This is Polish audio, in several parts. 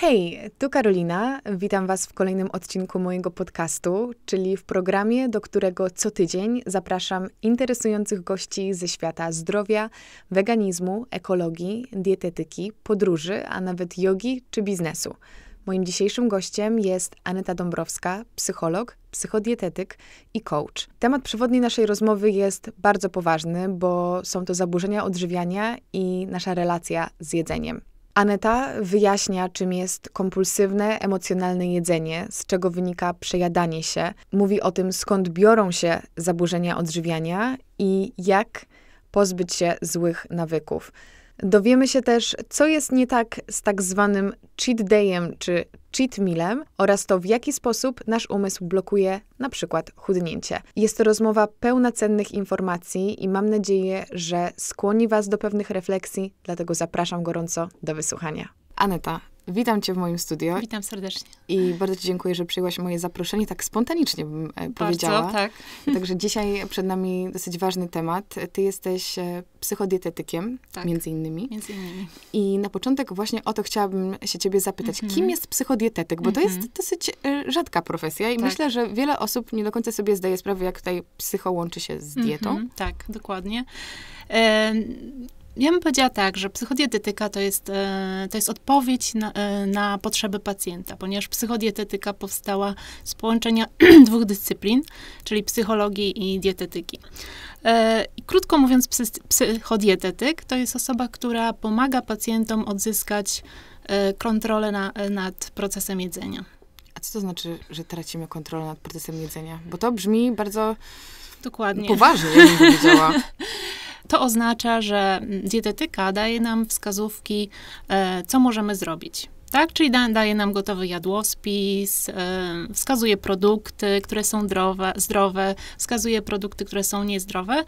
Hej, tu Karolina. Witam Was w kolejnym odcinku mojego podcastu, czyli w programie, do którego co tydzień zapraszam interesujących gości ze świata zdrowia, weganizmu, ekologii, dietetyki, podróży, a nawet jogi czy biznesu. Moim dzisiejszym gościem jest Aneta Dąbrowska, psycholog, psychodietetyk i coach. Temat przewodni naszej rozmowy jest bardzo poważny, bo są to zaburzenia odżywiania i nasza relacja z jedzeniem. Aneta wyjaśnia, czym jest kompulsywne, emocjonalne jedzenie, z czego wynika przejadanie się. Mówi o tym, skąd biorą się zaburzenia odżywiania i jak pozbyć się złych nawyków. Dowiemy się też, co jest nie tak z tak zwanym cheat dayem czy cheat mealem oraz to, w jaki sposób nasz umysł blokuje na przykład chudnięcie. Jest to rozmowa pełna cennych informacji i mam nadzieję, że skłoni Was do pewnych refleksji, dlatego zapraszam gorąco do wysłuchania. Aneta, Witam Cię w moim studio. Witam serdecznie. I bardzo Ci dziękuję, że przyjęłaś moje zaproszenie, tak spontanicznie bym e, bardzo, powiedziała. tak. Także dzisiaj przed nami dosyć ważny temat. Ty jesteś e, psychodietetykiem, tak. między innymi. Między innymi. I na początek właśnie o to chciałabym się Ciebie zapytać. Mhm. Kim jest psychodietetyk? Bo to jest mhm. dosyć e, rzadka profesja i tak. myślę, że wiele osób nie do końca sobie zdaje sprawę, jak tutaj psycho łączy się z dietą. Mhm, tak, dokładnie. Ja bym powiedziała tak, że psychodietetyka to jest, e, to jest odpowiedź na, e, na potrzeby pacjenta, ponieważ psychodietetyka powstała z połączenia dwóch dyscyplin, czyli psychologii i dietetyki. E, krótko mówiąc, psychodietetyk to jest osoba, która pomaga pacjentom odzyskać kontrolę na, nad procesem jedzenia. A co to znaczy, że tracimy kontrolę nad procesem jedzenia? Bo to brzmi bardzo Dokładnie. poważnie, ja bym powiedziała. To oznacza, że dietetyka daje nam wskazówki, e, co możemy zrobić tak? Czyli da, daje nam gotowy jadłospis, wskazuje produkty, które są zdrowe, zdrowe, wskazuje produkty, które są niezdrowe,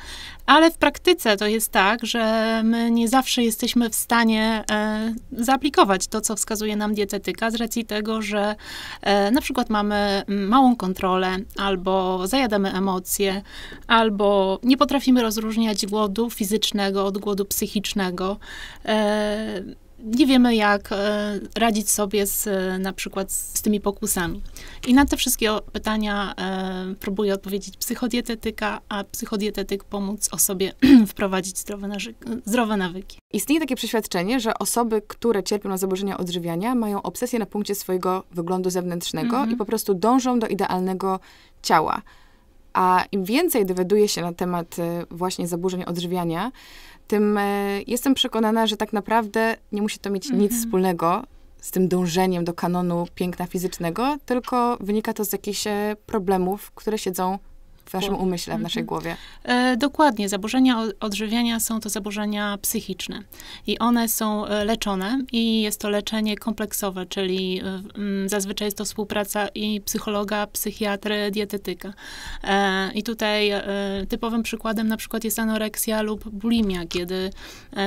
ale w praktyce to jest tak, że my nie zawsze jesteśmy w stanie yy, zaaplikować to, co wskazuje nam dietetyka, z racji tego, że e, na przykład mamy małą kontrolę, albo zajadamy emocje, albo nie potrafimy rozróżniać głodu fizycznego od głodu psychicznego. E, nie wiemy, jak e, radzić sobie z, e, na przykład z tymi pokusami. I na te wszystkie pytania e, próbuje odpowiedzieć psychodietetyka, a psychodietetyk pomóc osobie wprowadzić zdrowe, zdrowe nawyki. Istnieje takie przeświadczenie, że osoby, które cierpią na zaburzenia odżywiania, mają obsesję na punkcie swojego wyglądu zewnętrznego mhm. i po prostu dążą do idealnego ciała. A im więcej dowiaduje się na temat właśnie zaburzeń odżywiania, tym e, jestem przekonana, że tak naprawdę nie musi to mieć mhm. nic wspólnego z tym dążeniem do kanonu piękna fizycznego, tylko wynika to z jakichś e, problemów, które siedzą w naszym umyśle, w naszej mhm. głowie. E, dokładnie. Zaburzenia odżywiania są to zaburzenia psychiczne i one są e, leczone i jest to leczenie kompleksowe, czyli e, mm, zazwyczaj jest to współpraca i psychologa, psychiatry, dietetyka. I tutaj typowym przykładem na przykład jest anoreksja lub bulimia, kiedy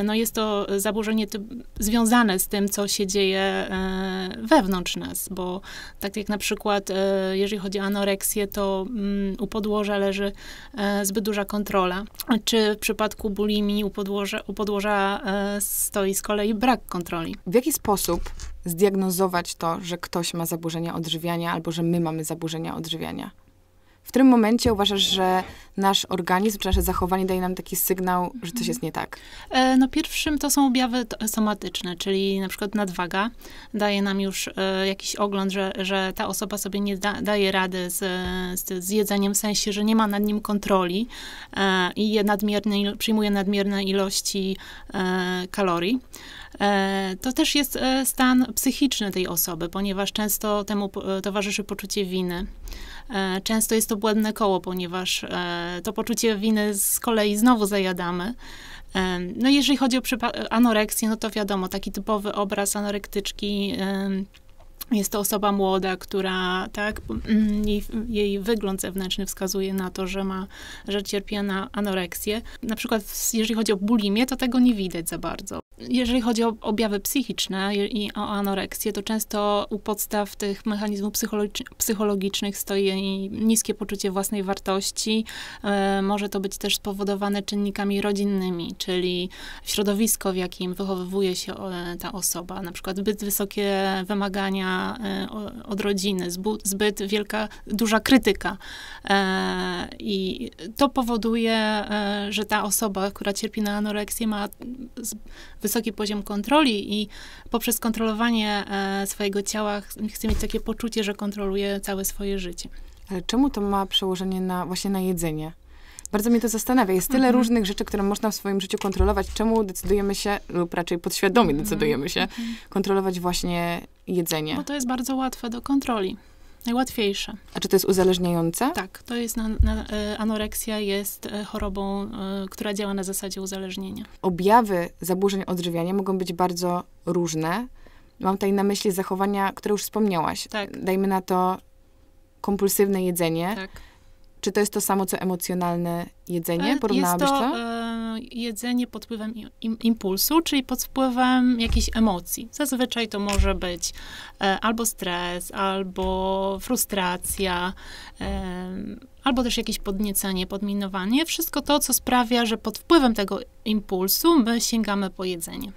no jest to zaburzenie typ, związane z tym, co się dzieje wewnątrz nas, bo tak jak na przykład jeżeli chodzi o anoreksję, to mm, u podłoża podłoża leży e, zbyt duża kontrola, czy w przypadku bulimii u podłoża, u podłoża e, stoi z kolei brak kontroli. W jaki sposób zdiagnozować to, że ktoś ma zaburzenia odżywiania albo że my mamy zaburzenia odżywiania? w którym momencie uważasz, że nasz organizm, czy nasze zachowanie daje nam taki sygnał, że coś jest nie tak? E, no pierwszym to są objawy somatyczne, czyli na przykład nadwaga daje nam już e, jakiś ogląd, że, że ta osoba sobie nie da, daje rady z, z, z jedzeniem, w sensie, że nie ma nad nim kontroli e, i nadmierne, przyjmuje nadmierne ilości kalorii. To też jest stan psychiczny tej osoby, ponieważ często temu towarzyszy poczucie winy. E, często jest to błędne koło, ponieważ e, to poczucie winy z kolei znowu zajadamy. E, no jeżeli chodzi o anoreksję, no to wiadomo, taki typowy obraz anorektyczki jest to osoba młoda, która, tak, jej, jej, wygląd zewnętrzny wskazuje na to, że ma, że cierpi na anoreksję. Na przykład, jeżeli chodzi o bulimię, to tego nie widać za bardzo. Jeżeli chodzi o objawy psychiczne i o anoreksję, to często u podstaw tych mechanizmów psychologicznych stoi niskie poczucie własnej wartości. E, może to być też spowodowane czynnikami rodzinnymi, czyli środowisko, w jakim wychowywuje się e, ta osoba, na przykład zbyt wysokie wymagania e, od rodziny, zbyt wielka, duża krytyka. I to powoduje, że ta osoba, która cierpi na anoreksję, ma wysoki poziom kontroli i poprzez kontrolowanie e, swojego ciała chce mieć takie poczucie, że kontroluje całe swoje życie. Ale czemu to ma przełożenie na, właśnie na jedzenie? Bardzo mnie to zastanawia. Jest tyle mhm. różnych rzeczy, które można w swoim życiu kontrolować. Czemu decydujemy się, lub raczej podświadomie mhm. decydujemy się, mhm. kontrolować właśnie jedzenie? Bo to jest bardzo łatwe do kontroli najłatwiejsze. A czy to jest uzależniające? Tak, to jest, na, na, e, anoreksja jest e, chorobą, e, która działa na zasadzie uzależnienia. Objawy zaburzeń odżywiania mogą być bardzo różne. Mam tutaj na myśli zachowania, które już wspomniałaś. Tak. Dajmy na to kompulsywne jedzenie. Tak czy to jest to samo, co emocjonalne jedzenie? E, Porównałabyś jest to? to? E, jedzenie pod wpływem im, impulsu, czyli pod wpływem jakichś emocji. Zazwyczaj to może być e, albo stres, albo frustracja, albo też jakieś podniecenie, podminowanie. Wszystko to, co sprawia, że pod wpływem tego impulsu my sięgamy po jedzenie.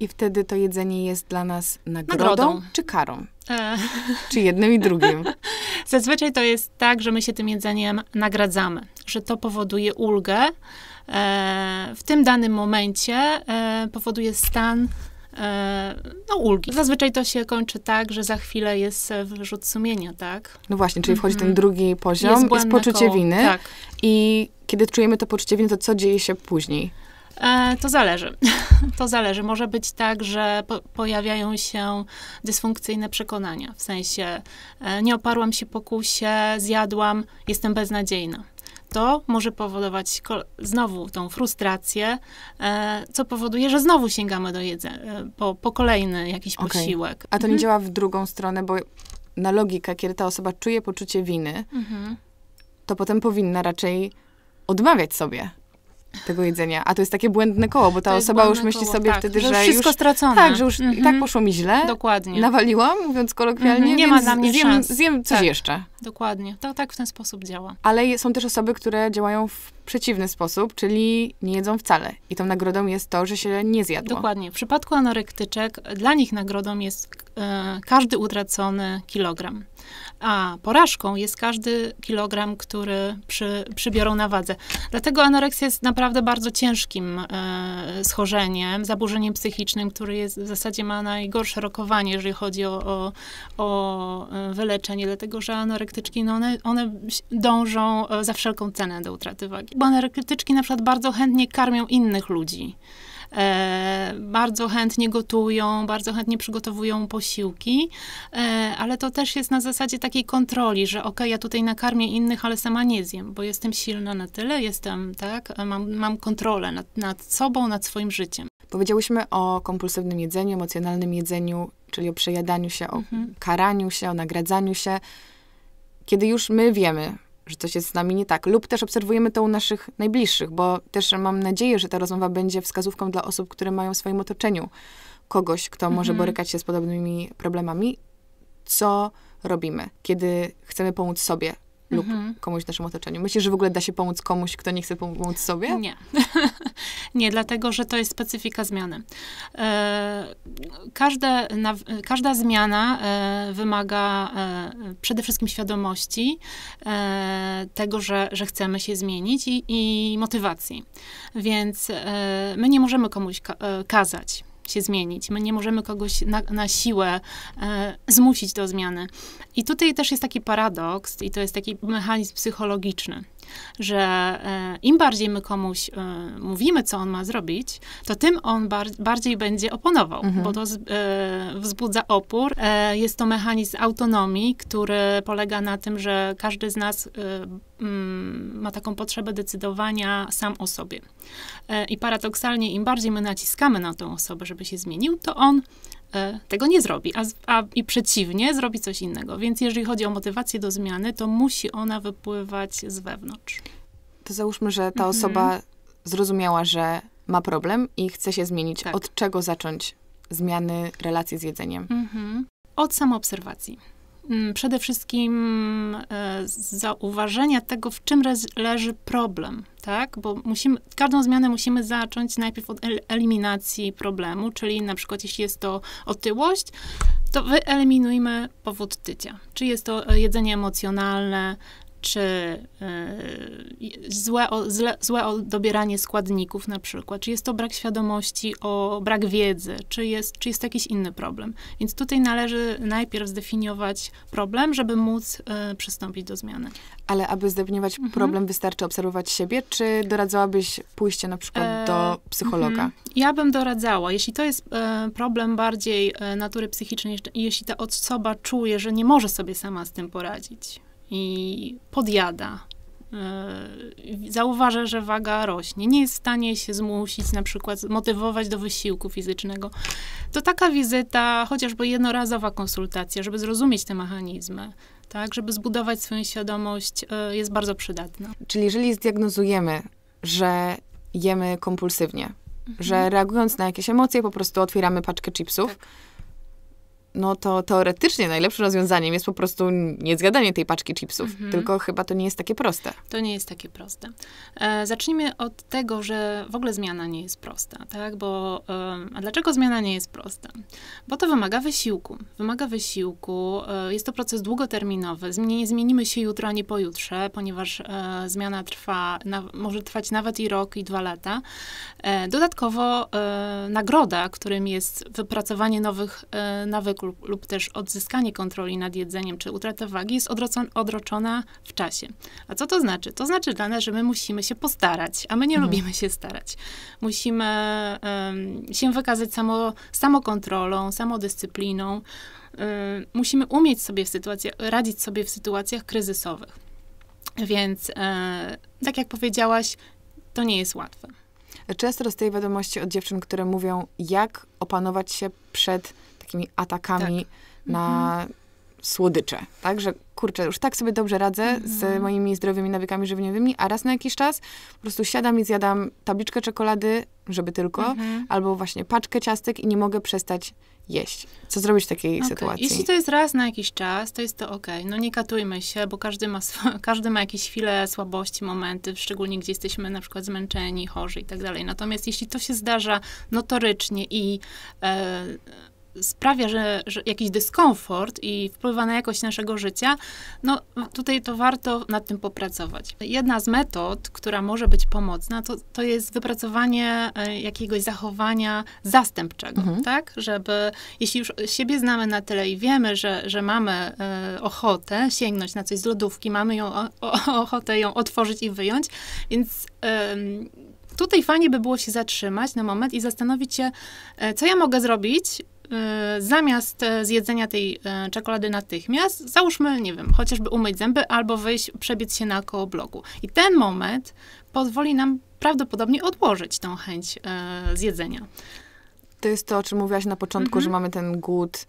I wtedy to jedzenie jest dla nas nagrodą, nagrodą. czy karą? E. Czy jednym i drugim? Zazwyczaj to jest tak, że my się tym jedzeniem nagradzamy, że to powoduje ulgę. E, w tym danym momencie e, powoduje stan e, no, ulgi. Zazwyczaj to się kończy tak, że za chwilę jest wyrzut sumienia, tak? No właśnie, czyli wchodzi mm-hmm. ten mhm. drugi poziom, jest, jest poczucie koło. winy. Tak. I kiedy czujemy to poczucie winy, to co dzieje się później? E, to zależy. To zależy. Może być tak, że po pojawiają się dysfunkcyjne przekonania, w sensie e, nie oparłam się pokusie, zjadłam, jestem beznadziejna. To może powodować znowu tą frustrację, e, co powoduje, że znowu sięgamy do jedzenia po, po kolejny jakiś posiłek. A to nie mhm. działa w drugą stronę, bo na logikę, kiedy ta osoba czuje poczucie winy, mhm. to potem powinna raczej odmawiać sobie tego jedzenia. A to jest takie błędne koło, bo ta osoba już myśli koło, sobie tak, wtedy, że, że już wszystko stracone. Tak, że już i tak mhm. poszło mi źle. Dokładnie. Nawaliłam, mówiąc kolokwialnie. Mhm. Nie ma na mnie zjem, szans. Zjem coś tak. jeszcze. Dokładnie. To tak w ten sposób działa. Ale są też osoby, które działają w przeciwny sposób, czyli nie jedzą wcale. I tą nagrodą jest to, że się nie zjadło. Dokładnie. W przypadku anorektyczek dla nich nagrodą jest e, każdy utracony kilogram a porażką jest każdy kilogram, który przy, przybiorą na wadze. Dlatego anoreksja jest naprawdę bardzo ciężkim e, schorzeniem, zaburzeniem psychicznym, który jest, w zasadzie ma najgorsze rokowanie, jeżeli chodzi o, o, o e, wyleczenie, dlatego że anorektyczki, no one, one dążą e, za wszelką cenę do utraty wagi. Bo anorektyczki na przykład bardzo chętnie karmią innych ludzi. E, bardzo chętnie gotują, bardzo chętnie przygotowują posiłki, e, ale to też jest na zasadzie takiej kontroli, że okej, ja tutaj nakarmię innych, ale sama nie zjem, bo jestem silna na tyle, jestem, tak, mam, mam kontrolę nad, nad sobą, nad swoim życiem. Powiedziałyśmy o kompulsywnym jedzeniu, emocjonalnym jedzeniu, czyli o przejadaniu się, o mhm. karaniu się, o nagradzaniu się. Kiedy już my wiemy, że coś jest z nami nie tak, lub też obserwujemy to u naszych najbliższych, bo też mam nadzieję, że ta rozmowa będzie wskazówką dla osób, które mają w swoim otoczeniu kogoś, kto może mhm. borykać się z podobnymi problemami. Co robimy, kiedy chcemy pomóc sobie, lub mhm. komuś w naszym otoczeniu. Myślisz, że w ogóle da się pomóc komuś, kto nie chce pomóc sobie? Nie. nie, dlatego, że to jest specyfika zmiany. E, każde, na, każda zmiana e, wymaga e, przede wszystkim świadomości e, tego, że, że chcemy się zmienić i, i motywacji. Więc e, my nie możemy komuś ka e, kazać się zmienić. My nie możemy kogoś na, na siłę e, zmusić do zmiany. I tutaj też jest taki paradoks, i to jest taki mechanizm psychologiczny że e, im bardziej my komuś e, mówimy, co on ma zrobić, to tym on bar bardziej będzie oponował, mhm. bo to e, wzbudza opór. jest to mechanizm autonomii, który polega na tym, że każdy z nas mm, ma taką potrzebę decydowania sam o sobie. I paradoksalnie, im bardziej my naciskamy na tą osobę, żeby się zmienił, to on E, tego nie zrobi, a, a, i przeciwnie, zrobi coś innego. Więc jeżeli chodzi o motywację do zmiany, to musi ona wypływać z wewnątrz. To załóżmy, że ta mhm. osoba zrozumiała, że ma problem i chce się zmienić. Tak. Od czego zacząć zmiany relacji z jedzeniem? Mhm. Od samoobserwacji Mm, przede wszystkim e, zauważenia tego, w czym leży problem, tak? Bo musimy, każdą zmianę musimy zacząć najpierw od eliminacji problemu, czyli na przykład jeśli jest to otyłość, to wyeliminujmy powód tycia. Czy jest to e, jedzenie emocjonalne, czy e, złe, złe dobieranie składników na przykład, czy jest to brak świadomości o brak wiedzy, czy jest, czy jest jakiś inny problem. Więc tutaj należy najpierw zdefiniować problem, żeby móc e, przystąpić do zmiany. Ale aby zdefiniować mhm. problem, wystarczy obserwować siebie, czy doradzałabyś pójście na przykład do e, psychologa? Mhm. Ja bym doradzała, jeśli to jest problem bardziej natury psychicznej, jeśli ta osoba czuje, że nie może sobie sama z tym poradzić, i podjada. E, zauważa, że waga rośnie, nie jest w stanie się zmusić, na przykład motywować do wysiłku fizycznego. To taka wizyta, chociażby jednorazowa konsultacja, żeby zrozumieć te mechanizmy, tak, żeby zbudować swoją świadomość, e, jest bardzo przydatna. Czyli jeżeli zdiagnozujemy, że jemy kompulsywnie, mhm. że reagując na jakieś emocje, po prostu otwieramy paczkę chipsów. Tak no to teoretycznie najlepszym rozwiązaniem jest po prostu niezgadanie tej paczki chipsów. Mhm. Tylko chyba to nie jest takie proste. To nie jest takie proste. E, zacznijmy od tego, że w ogóle zmiana nie jest prosta, tak? Bo e, dlaczego zmiana nie jest prosta? Bo to wymaga wysiłku. Wymaga wysiłku, e, jest to proces długoterminowy. nie zmienimy się jutro ani pojutrze, ponieważ e, zmiana trwa, na, może trwać nawet i rok, i dwa lata. E, dodatkowo e, nagroda, którym jest wypracowanie nowych nawyków, lub, lub też odzyskanie kontroli nad jedzeniem czy utrata wagi jest odroczona w czasie. A co to znaczy? To znaczy dla nas, że my musimy się postarać, a my nie mhm. lubimy się starać. Musimy um, się wykazać samo, samokontrolą, samodyscypliną. Um, musimy umieć sobie w radzić sobie w sytuacjach kryzysowych. Więc, e, tak jak powiedziałaś, to nie jest łatwe. Często dostaję wiadomości od dziewczyn, które mówią, jak opanować się przed takimi atakami tak. na mhm. słodycze. Także kurczę, już tak sobie dobrze radzę mhm. z moimi zdrowymi nawykami żywieniowymi, a raz na jakiś czas po prostu siadam i zjadam tabliczkę czekolady, żeby tylko, mhm. albo właśnie paczkę ciastek i nie mogę przestać jeść. Co zrobić w takiej okay. sytuacji? Jeśli to jest raz na jakiś czas, to jest to ok. No nie katujmy się, bo każdy ma, każdy ma jakieś chwile słabości, momenty, szczególnie gdzie jesteśmy na przykład zmęczeni, chorzy i tak dalej. Natomiast jeśli to się zdarza notorycznie i e, sprawia, że, że, jakiś dyskomfort i wpływa na jakość naszego życia, no tutaj to warto nad tym popracować. Jedna z metod, która może być pomocna, to, to jest wypracowanie e, jakiegoś zachowania zastępczego, mhm. tak? Żeby, jeśli już siebie znamy na tyle i wiemy, że, że mamy e, ochotę sięgnąć na coś z lodówki, mamy ją, o, o, ochotę ją otworzyć i wyjąć, więc... tutaj fajnie by było się zatrzymać na moment i zastanowić się, e, co ja mogę zrobić, E, zamiast e, zjedzenia tej e, czekolady natychmiast, załóżmy, nie wiem, chociażby umyć zęby albo wyjść, przebiec się na koło bloku. I ten moment pozwoli nam prawdopodobnie odłożyć tą chęć zjedzenia. To jest to, o czym mówiłaś na początku, mhm. że mamy ten głód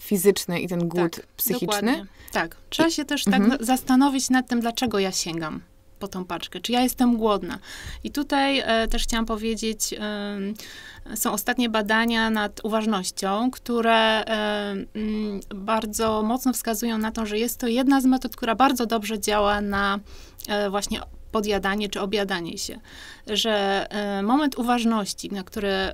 fizyczny i ten głód tak, psychiczny. Dokładnie. Tak. Trzeba się też tak mhm. zastanowić nad tym, dlaczego ja sięgam po tą paczkę, czy ja jestem głodna. I tutaj e, też chciałam powiedzieć, e, są ostatnie badania nad uważnością, które e, m, mm, bardzo mocno wskazują na to, że jest to jedna z metod, która bardzo dobrze działa na e, właśnie podjadanie czy objadanie się, że e, moment uważności, na który e,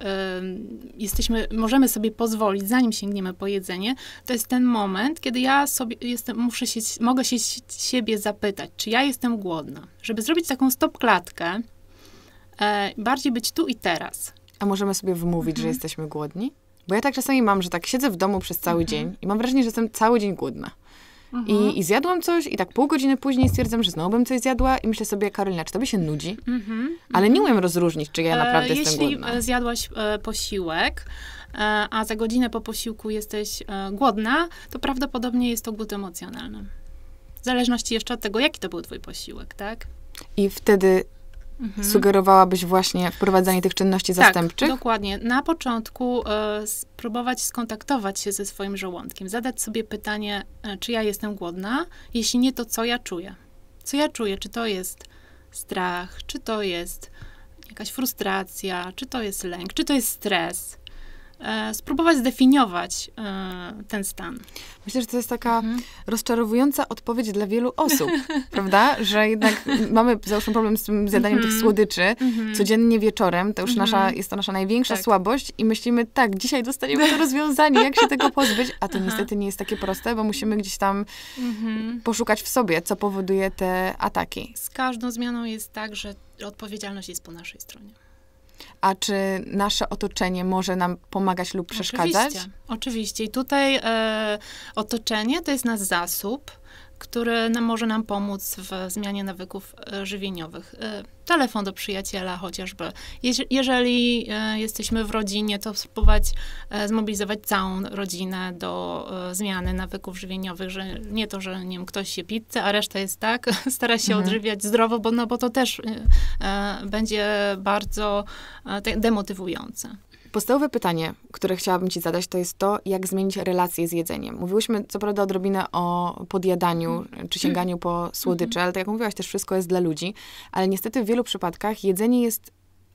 jesteśmy, możemy sobie pozwolić, zanim sięgniemy po jedzenie, to jest ten moment, kiedy ja sobie jestem, muszę się, mogę się siebie zapytać, czy ja jestem głodna. Żeby zrobić taką stop klatkę, e, bardziej być tu i teraz. A możemy sobie wymówić, mhm. że jesteśmy głodni? Bo ja tak czasami mam, że tak siedzę w domu przez cały mhm. dzień i mam wrażenie, że jestem cały dzień głodna. Mhm. I, I zjadłam coś i tak pół godziny później stwierdzam, że znowu bym coś zjadła i myślę sobie, Karolina, czy tobie się nudzi? Mhm. Ale nie mhm. umiem rozróżnić, czy ja e, naprawdę e, jestem głodna. Jeśli zjadłaś e, posiłek, e, a za godzinę po posiłku jesteś e, głodna, to prawdopodobnie jest to głód emocjonalny. W zależności jeszcze od tego, jaki to był twój posiłek, tak? I wtedy Mhm. Sugerowałabyś właśnie wprowadzanie tych czynności tak, zastępczych? dokładnie. Na początku y, e, spróbować skontaktować się ze swoim żołądkiem, zadać sobie pytanie, y, czy ja jestem głodna, jeśli nie, to co ja czuję. Co ja czuję? Czy to jest strach, czy to jest jakaś frustracja, czy to jest lęk, czy to jest stres. E, spróbować zdefiniować e, ten stan. Myślę, że to jest taka mhm. rozczarowująca odpowiedź dla wielu osób, prawda? Że jednak mamy, załóżmy, problem z tym zjadaniem mhm. tych słodyczy mhm. codziennie wieczorem. To już mhm. nasza, jest to nasza największa tak. słabość i myślimy, tak, dzisiaj dostaniemy to rozwiązanie, jak się tego pozbyć, a to niestety nie jest takie proste, bo musimy gdzieś tam mhm. poszukać w sobie, co powoduje te ataki. Z każdą zmianą jest tak, że odpowiedzialność jest po naszej stronie. A czy nasze otoczenie może nam pomagać lub przeszkadzać? Oczywiście, oczywiście. I tutaj e, otoczenie to jest nasz zasób które no, może nam pomóc w zmianie nawyków e, żywieniowych. E, telefon do przyjaciela chociażby. Jeżeli e, jesteśmy w rodzinie, to spróbować zmobilizować całą rodzinę do zmiany nawyków żywieniowych, że nie to, że nie wiem, ktoś się pizzę, a reszta jest tak, stara się mhm. odżywiać zdrowo, bo, no, bo to też będzie bardzo demotywujące. Podstawowe pytanie, które chciałabym Ci zadać, to jest to, jak zmienić relację z jedzeniem. Mówiłyśmy co prawda odrobinę o podjadaniu czy sięganiu po słodycze, mhm. ale tak jak mówiłaś, też wszystko jest dla ludzi, ale niestety w wielu przypadkach jedzenie jest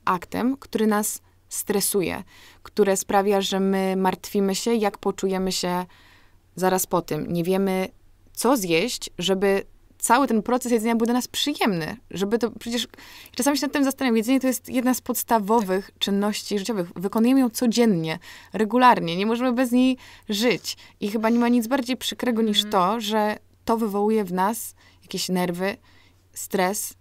aktem, który nas stresuje, które sprawia, że my martwimy się, jak poczujemy się zaraz po tym. Nie wiemy, co zjeść, żeby cały ten proces jedzenia był dla nas przyjemny. Żeby to przecież czasami się nad tym zastanawiam. Jedzenie to jest jedna z podstawowych tak. czynności życiowych. Wykonujemy ją codziennie, regularnie. Nie możemy bez niej żyć. I chyba nie ma nic bardziej przykrego niż mhm. to, że to wywołuje w nas jakieś nerwy, stres,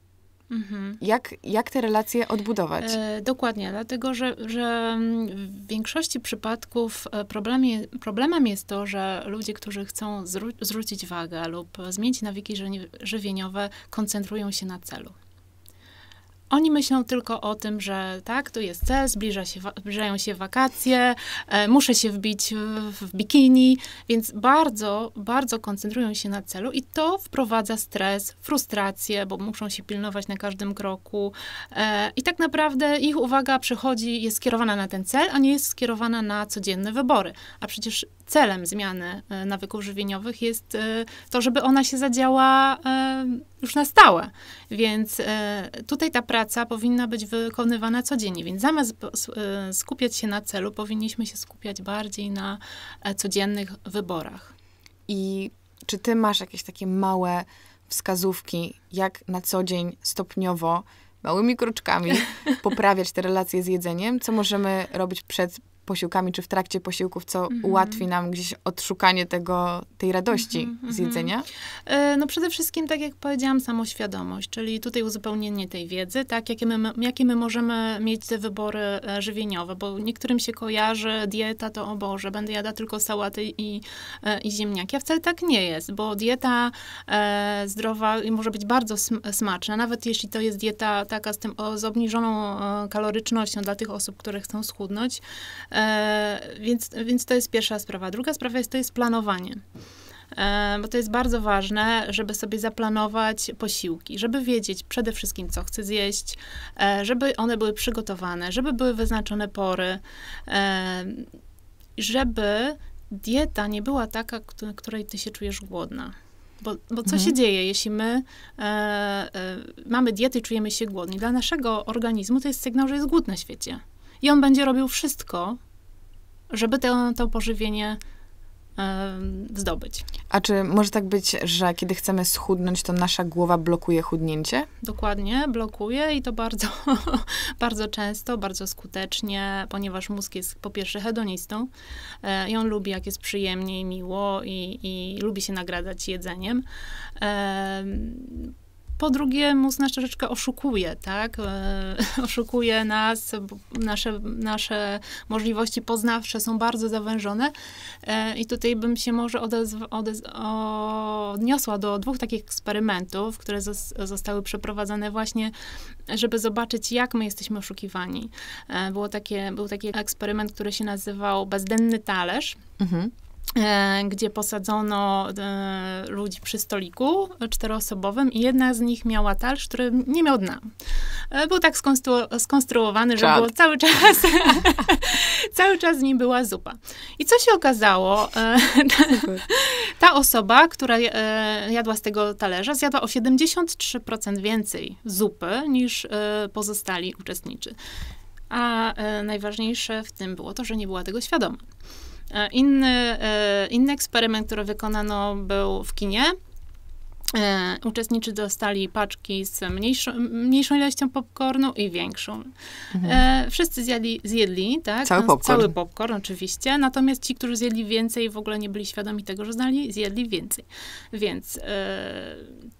Mhm. Jak, jak te relacje odbudować? E, dokładnie, dlatego że, że mm, w większości przypadków e, problemie, problemem jest to, że ludzie, którzy chcą zwrócić wagę lub zmienić nawyki żywieniowe, koncentrują się na celu. Oni myślą tylko o tym, że tak, tu jest cel, zbliża się, zbliżają się wakacje, e, muszę się wbić w, w bikini, więc bardzo, bardzo koncentrują się na celu i to wprowadza stres, frustrację, bo muszą się pilnować na każdym kroku. E, I tak naprawdę ich uwaga przychodzi, jest skierowana na ten cel, a nie jest skierowana na codzienne wybory. A przecież celem zmiany e, nawyków żywieniowych jest e, to, żeby ona się zadziała e, już na stałe. Więc e, tutaj ta praca powinna być wykonywana codziennie, więc zamiast e, skupiać się na celu, powinniśmy się skupiać bardziej na e, codziennych wyborach. I czy ty masz jakieś takie małe wskazówki, jak na co dzień stopniowo, małymi kruczkami poprawiać te relacje z jedzeniem? Co możemy robić przed posiłkami czy w trakcie posiłków, co mm -hmm. ułatwi nam gdzieś odszukanie tego, tej radości mm -hmm, z mhm, mhm. jedzenia? E, no przede wszystkim, tak jak powiedziałam, samoświadomość, czyli tutaj uzupełnienie tej wiedzy, tak, jakie my, jakie my możemy mieć te wybory e, żywieniowe, bo niektórym się kojarzy dieta to, o Boże, będę jadła tylko sałaty i, e, i ziemniaki, a wcale tak nie jest, bo dieta e, zdrowa może być bardzo smaczna, nawet jeśli to jest dieta taka z, tym, o, z obniżoną kalorycznością dla tych osób, które chcą schudnąć, E, więc, więc to jest pierwsza sprawa. Druga sprawa jest to jest planowanie e, bo to jest bardzo ważne, żeby sobie zaplanować posiłki, żeby wiedzieć przede wszystkim, co chcę zjeść, e, żeby one były przygotowane, żeby były wyznaczone pory, żeby dieta nie była taka, której ty się czujesz głodna. Bo, bo co mhm. się dzieje, jeśli my e, e, mamy diety i czujemy się głodni? Dla naszego organizmu to jest sygnał, że jest głód na świecie. I on będzie robił wszystko, żeby to, to pożywienie zdobyć. A czy może tak być, że kiedy chcemy schudnąć, to nasza głowa blokuje chudnięcie? Dokładnie, blokuje i to bardzo, bardzo często, bardzo skutecznie, ponieważ mózg jest po pierwsze hedonistą e, i on lubi, jak jest przyjemnie i miło i, i lubi się nagradzać jedzeniem. Po drugie, mózg nas troszeczkę oszukuje, tak? E, oszukuje nas, nasze, nasze możliwości poznawcze są bardzo zawężone e, i tutaj bym się może odezw- odez- odniosła do dwóch takich eksperymentów, które zos- zostały przeprowadzone właśnie, żeby zobaczyć, jak my jesteśmy oszukiwani. E, było takie, był taki eksperyment, który się nazywał bezdenny talerz. Mhm. E, gdzie posadzono e, ludzi przy stoliku czteroosobowym i jedna z nich miała talerz, który nie miał dna. E, był tak skonstru- skonstruowany, że było cały czas cały czas z nim była zupa. I co się okazało? ta, ta, osoba, która jadła z tego talerza, zjadła o 73% więcej zupy niż pozostali uczestniczy. A najważniejsze w tym było to, że nie była tego świadoma. E, inny, e, inny eksperyment, który wykonano, był w kinie. E, uczestnicy dostali paczki z mniejszą, mniejszą ilością popcornu i większą. Mhm. Wszyscy zjedli, tak? Cały no, popcorn. Cały popcorn, oczywiście. Natomiast ci, którzy zjedli więcej, w ogóle nie byli świadomi tego, że znali, zjedli więcej. Więc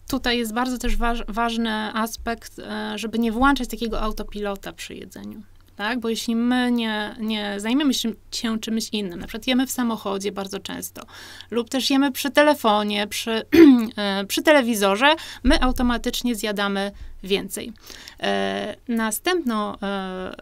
tutaj jest bardzo też waż, ważny aspekt, żeby nie włączać takiego autopilota przy jedzeniu tak? Bo jeśli my nie, nie zajmiemy się, czymś innym, na przykład jemy w samochodzie bardzo często, lub też jemy przy telefonie, przy, e, przy telewizorze, my automatycznie zjadamy więcej. E, następno e,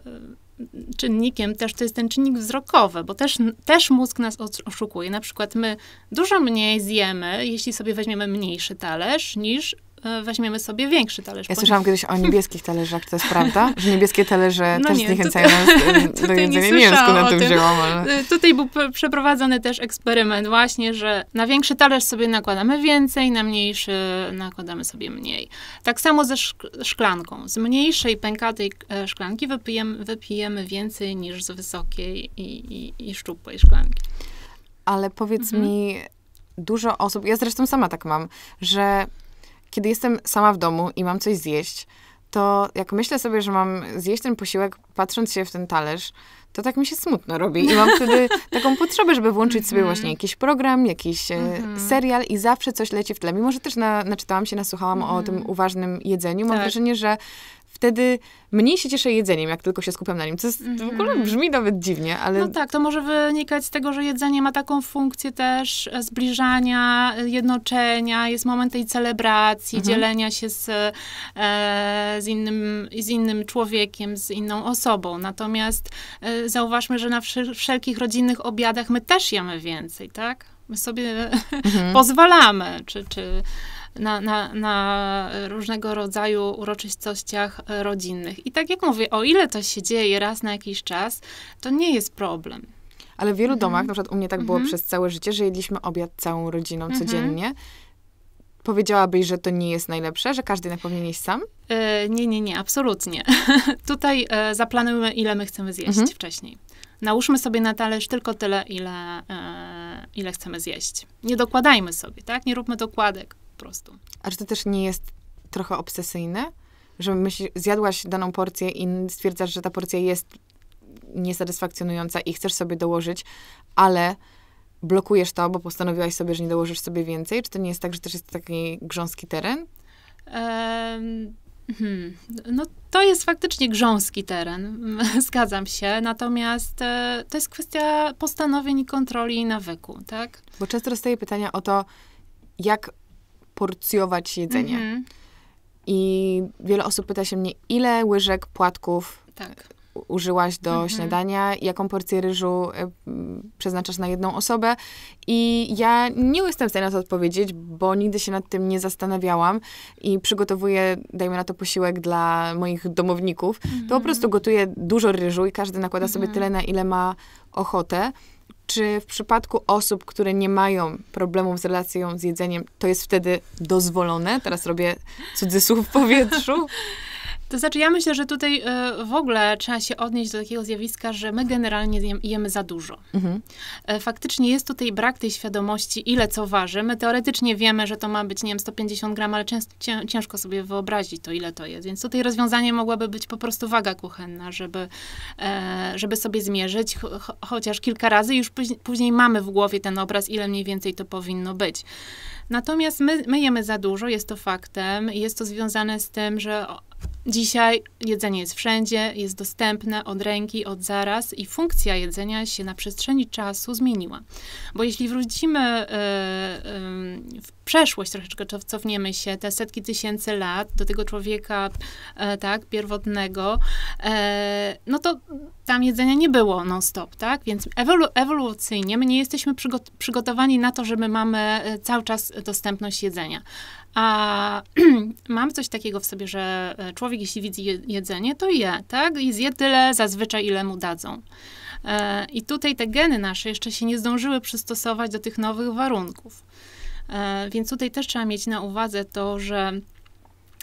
czynnikiem też to jest ten czynnik wzrokowy, bo też, też mózg nas oszukuje. Na przykład my dużo mniej zjemy, jeśli sobie weźmiemy mniejszy talerz, niż E, weźmiemy sobie większy talerz. Ja słyszałam kiedyś o niebieskich talerzach, to jest prawda? Że niebieskie talerze no też nie, zniechęcają e, tutaj, nas do jedzenia. Nie, nie wiem, skąd na tym wzięłam, ale... E, tutaj był przeprowadzony też eksperyment właśnie, że na większy talerz sobie nakładamy więcej, na mniejszy nakładamy sobie mniej. Tak samo ze szklanką. Z mniejszej, pękatej szklanki wypijemy, wypijemy więcej niż z wysokiej i, i, i szczupłej szklanki. Ale powiedz mhm. mi, dużo osób, ja zresztą sama tak mam, że kiedy jestem sama w domu i mam coś zjeść, to jak myślę sobie, że mam zjeść ten posiłek, patrząc się w ten talerz, to tak mi się smutno robi. I mam wtedy taką potrzebę, żeby włączyć sobie mhm. właśnie jakiś program, jakiś e, mhm. serial i zawsze coś leci w tle. Mimo, że też na, naczytałam się, nasłuchałam o mhm. tym uważnym jedzeniu, mam tak. wrażenie, że wtedy mniej się cieszę jedzeniem, jak tylko się skupiam na nim. Co jest, mm -hmm. w ogóle mhm. brzmi nawet dziwnie, ale... No tak, to może wynikać z tego, że jedzenie ma taką funkcję też e, zbliżania, e, jednoczenia, jest moment tej celebracji, mm -hmm. dzielenia się z, e, z, innym, z innym człowiekiem, z inną osobą. Natomiast e, zauważmy, że na wszelkich rodzinnych obiadach my też jemy więcej, tak? My sobie mm -hmm. pozwalamy, czy... czy na, na, na różnego rodzaju uroczystościach e, rodzinnych. I tak jak mówię, o ile to się dzieje raz na jakiś czas, to nie jest problem. Ale w wielu mhm. domach, na przykład u mnie tak było mhm. przez całe życie, że jedliśmy obiad całą rodziną mhm. codziennie. Powiedziałabyś, że to nie jest najlepsze, że każdy jednak powinien jeść sam? E, nie, nie, nie, absolutnie. Tutaj e, zaplanujmy, ile my chcemy zjeść mhm. wcześniej. Nałóżmy sobie na talerz tylko tyle, ile, ile chcemy zjeść. Nie dokładajmy sobie, tak? Nie róbmy dokładek prostu. A czy to też nie jest trochę obsesyjne? Że myśl, zjadłaś daną porcję i stwierdzasz, że ta porcja jest niesatysfakcjonująca i chcesz sobie dołożyć, ale blokujesz to, bo postanowiłaś sobie, że nie dołożysz sobie więcej? Czy to nie jest tak, że też jest taki grząski teren? Um, hmm. No to jest faktycznie grząski teren, zgadzam się. Natomiast e, to jest kwestia postanowień i kontroli i nawyku, tak? Bo często dostaję pytania o to, jak porcjować jedzenie. Mm-hmm. I wiele osób pyta się mnie, ile łyżek płatków tak. użyłaś do mm-hmm. śniadania, jaką porcję ryżu y, przeznaczasz na jedną osobę. I ja nie jestem w stanie na to odpowiedzieć, bo nigdy się nad tym nie zastanawiałam i przygotowuję, dajmy na to posiłek dla moich domowników. Mm-hmm. To po mhm. prostu gotuję dużo ryżu i każdy nakłada sobie mhm. tyle, na ile ma ochotę. Czy w przypadku osób, które nie mają problemów z relacją z jedzeniem, to jest wtedy dozwolone? Teraz robię cudzysłów w powietrzu. To znaczy, ja myślę, że tutaj y, w ogóle trzeba się odnieść do takiego zjawiska, że my generalnie jem, jemy za dużo. Mhm. E, faktycznie jest tutaj brak tej świadomości, ile co waży. My teoretycznie wiemy, że to ma być, nie wiem, 150 gram, ale często, cię, ciężko sobie wyobrazić to, ile to jest. Więc tutaj rozwiązanie mogłaby być po prostu waga kuchenna, żeby, e, żeby sobie zmierzyć cho chociaż kilka razy już później mamy w głowie ten obraz, ile mniej więcej to powinno być. Natomiast my, my jemy za dużo, jest to faktem. Jest to związane z tym, że Dzisiaj jedzenie jest wszędzie, jest dostępne od ręki, od zaraz i funkcja jedzenia się na przestrzeni czasu zmieniła. Bo jeśli wrócimy e, e, w przeszłość, troszeczkę cofniemy się te setki tysięcy lat do tego człowieka, e, tak, pierwotnego, no to tam jedzenia nie było non-stop, tak? Więc ewolu ewolucyjnie my nie jesteśmy przygotowani na to, że my mamy cały czas dostępność jedzenia. A mam coś takiego w sobie, że e, człowiek, jeśli widzi jedzenie, to je, tak? I zje tyle zazwyczaj, ile mu dadzą. E, I tutaj te geny nasze jeszcze się nie zdążyły przystosować do tych nowych warunków. E, więc tutaj też trzeba mieć na uwadze to, że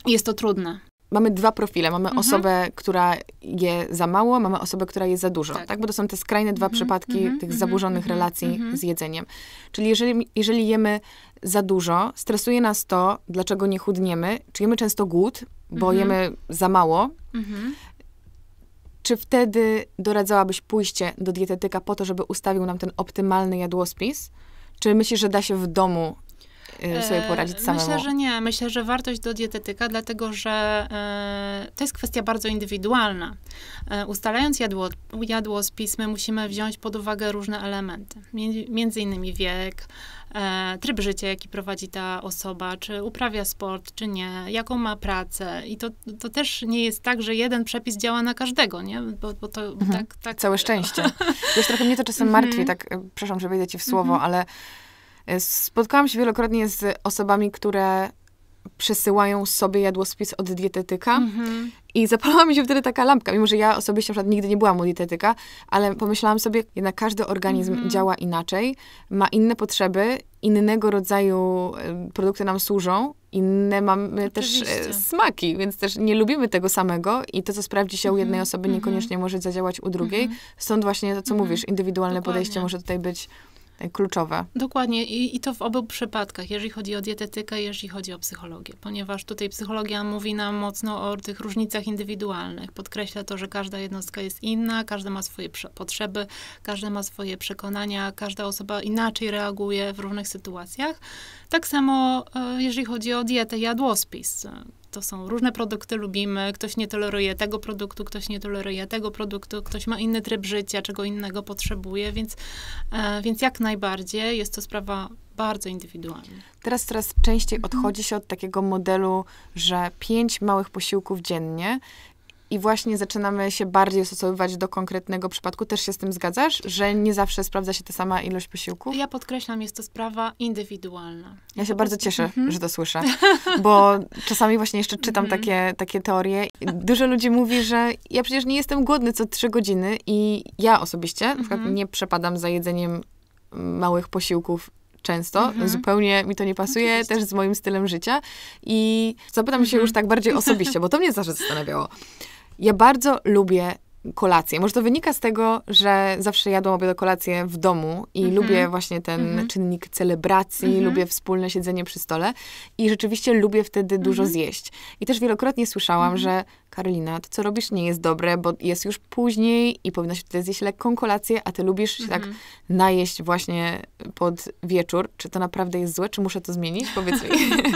jest to trudne mamy dwa profile. Mamy mhm. osobę, która je za mało, mamy osobę, która je za dużo, tak? tak? Bo to są te skrajne dwa mhm. przypadki mhm. tych mhm. zaburzonych mhm. relacji mhm. z jedzeniem. Czyli jeżeli, jeżeli jemy za dużo, stresuje nas to, dlaczego nie chudniemy. Czy jemy często głód, bo jemy za mało. Czy wtedy doradzałabyś pójście do dietetyka po to, żeby ustawił nam ten optymalny jadłospis? Czy myślisz, że da się w domu Y, sobie e, poradzić samemu? Myślę, że nie. Myślę, że wartość do dietetyka, dlatego że e, to jest kwestia bardzo indywidualna. E, ustalając jadło, jadłospis, my musimy wziąć pod uwagę różne elementy, między innymi wiek, tryb życia, jaki prowadzi ta osoba, czy uprawia sport, czy nie, jaką ma pracę. I to, to też nie jest tak, że jeden przepis działa na każdego, nie? Bo, bo to mhm. tak, tak... Całe szczęście. Wiesz, trochę mnie to czasem martwi, mhm. tak, przepraszam, że wejdę ci w słowo, mhm. ale E, spotkałam się wielokrotnie z osobami, które przesyłają sobie jadłospis od dietetyka mm-hmm. i zapalała mi się wtedy taka lampka, mimo że ja osobiście na nigdy nie byłam u dietetyka, ale pomyślałam sobie, jednak każdy organizm mm-hmm. działa inaczej, ma inne potrzeby, innego rodzaju produkty nam służą, inne mamy e, Oczywiście. też smaki, więc też nie lubimy tego samego i to, co sprawdzi się mm-hmm. u jednej mhm. osoby, niekoniecznie mhm. może zadziałać u drugiej. Mhm. Stąd właśnie to, co mówisz, indywidualne Dokładnie. podejście może tutaj być tak, kluczowe. Dokładnie I, i to w obu przypadkach, jeżeli chodzi o dietetykę, jeżeli chodzi o psychologię, ponieważ tutaj psychologia mówi nam mocno o tych różnicach indywidualnych. Podkreśla to, że każda jednostka jest inna, każda ma swoje potrzeby, każda ma swoje przekonania, każda osoba inaczej reaguje w różnych sytuacjach. Tak samo, e, jeżeli chodzi o dietę, jadłospis to są różne produkty, lubimy, ktoś nie toleruje tego produktu, ktoś nie toleruje tego produktu, ktoś ma inny tryb życia, czego innego potrzebuje, więc, e, więc jak najbardziej jest to sprawa bardzo indywidualna. Teraz coraz częściej mhm. odchodzi się od takiego modelu, że pięć małych posiłków dziennie i właśnie zaczynamy się bardziej stosowywać do konkretnego przypadku. Też się z tym zgadzasz, że nie zawsze sprawdza się ta sama ilość posiłków? Ja podkreślam, jest to sprawa indywidualna. Ja się bardzo cieszę, mhm. że to słyszę, bo czasami właśnie jeszcze czytam mhm. takie, takie teorie. Dużo ludzi mówi, że ja przecież nie jestem głodny co trzy godziny i ja osobiście na przykład mhm. nie przepadam za jedzeniem małych posiłków często. Zupełnie mi to nie pasuje, Oczywiście. też z moim stylem życia. I zapytam się już tak bardziej osobiście, bo to mnie zawsze zastanawiało. Ja bardzo lubię kolację. Może to wynika z tego, że zawsze jadłam obiad kolację w domu i mm -hmm. lubię właśnie ten mm -hmm. czynnik celebracji, mm -hmm. lubię wspólne siedzenie przy stole i rzeczywiście lubię wtedy dużo mhm. zjeść. I też wielokrotnie słyszałam, mhm. że Karolina, to co robisz nie jest dobre, bo jest już później i powinnaś się wtedy zjeść lekką kolację, a ty lubisz się tak mhm. najeść właśnie pod wieczór. Czy to naprawdę jest złe? Czy muszę to zmienić? Powiedz mi.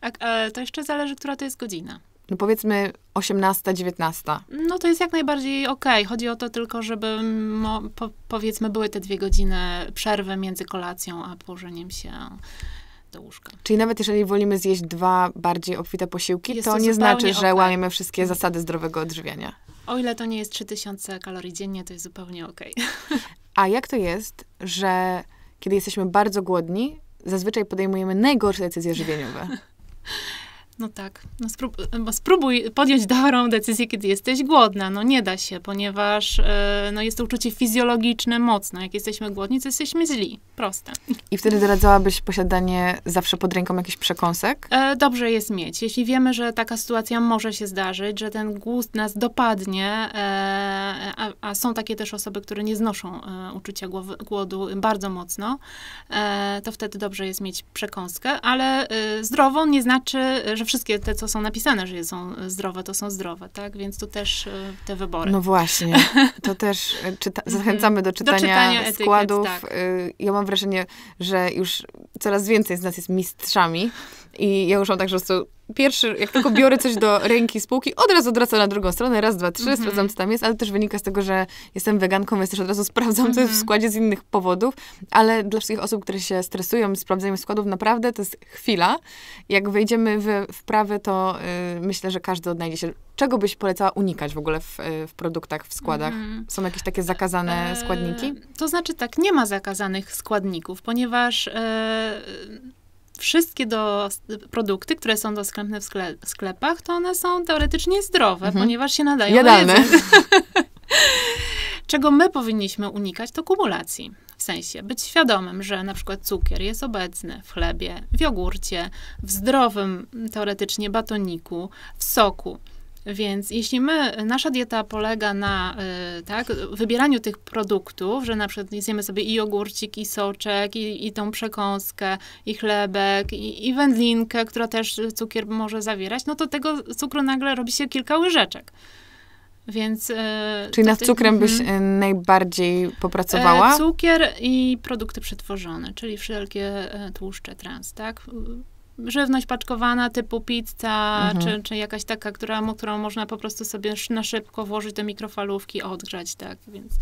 Tak, e, to jeszcze zależy, która to jest godzina no powiedzmy 18, 19. No to jest jak najbardziej okej. Okay. Chodzi o to tylko, żeby mo, po, powiedzmy były te dwie godziny przerwy między kolacją a położeniem się do łóżka. Czyli nawet jeżeli wolimy zjeść dwa bardziej obfite posiłki, to, to, nie znaczy, że okay. łamiemy wszystkie mhm. zasady zdrowego odżywiania. O ile to nie jest 3000 kalorii dziennie, to jest zupełnie okej. Okay. A jak to jest, że kiedy jesteśmy bardzo głodni, zazwyczaj podejmujemy najgorsze decyzje żywieniowe? No tak, no spróbuj podjąć dobrą decyzję, kiedy jesteś głodna. No nie da się, ponieważ yy, no jest to uczucie fizjologiczne mocne. Jak jesteśmy głodni, to jesteśmy źli. Proste. I wtedy doradzałabyś posiadanie zawsze pod ręką jakichś przekąsek? E, dobrze jest mieć. Jeśli wiemy, że taka sytuacja może się zdarzyć, że ten głód nas dopadnie, e, a, a, są takie też osoby, które nie znoszą uczucia głodu bardzo mocno, to wtedy dobrze jest mieć przekąskę, ale zdrową nie znaczy, że wszystkie te, co są napisane, że są e, zdrowe, to są zdrowe, tak? Więc tu też e, te wybory. No właśnie, to też e, czyta- mhm. zachęcamy do czytania, do czytania etykiet, składów. Tak. Y, ja mam wrażenie, że już coraz więcej z nas jest mistrzami i ja już mam tak, że pierwszy, jak tylko biorę coś do ręki spółki, od razu odwracam na drugą stronę, raz, dwa, trzy, mm -hmm. sprawdzam, co tam jest, ale też wynika z tego, że jestem weganką, więc też od razu sprawdzam, to co jest w mhm. składzie z innych powodów, ale dla wszystkich osób, które się stresują sprawdzaniem składów, naprawdę to jest chwila. Jak wejdziemy w wprawy, to y, myślę, że każdy odnajdzie się. Czego byś polecała unikać w ogóle w, y, w produktach, w składach? Mm -hmm. Są jakieś takie zakazane e, składniki? To znaczy tak, nie ma zakazanych składników, ponieważ... E, wszystkie do, produkty, które są dostępne w sklep, sklepach, to one są teoretycznie zdrowe, mhm. ponieważ się nadają Jadalne. do Czego my powinniśmy unikać, to kumulacji. W sensie być świadomym, że na przykład cukier jest obecny w chlebie, w jogurcie, w zdrowym teoretycznie batoniku, w soku. Więc jeśli my, nasza dieta polega na y, tak, wybieraniu tych produktów, że na przykład zjemy sobie i jogurcik, i soczek, i, i tą przekąskę, i chlebek, i, i wędlinkę, która też cukier może zawierać, no to tego cukru nagle robi się kilka łyżeczek. Więc, y, Czyli nad cukrem byś mhm. y, najbardziej popracowała? E, cukier i produkty przetworzone, czyli wszelkie e, tłuszcze trans, tak? żywność paczkowana typu pizza, mhm. czy, czy jakaś taka, która, którą można po prostu sobie na szybko włożyć do mikrofalówki, odgrzać, tak, więc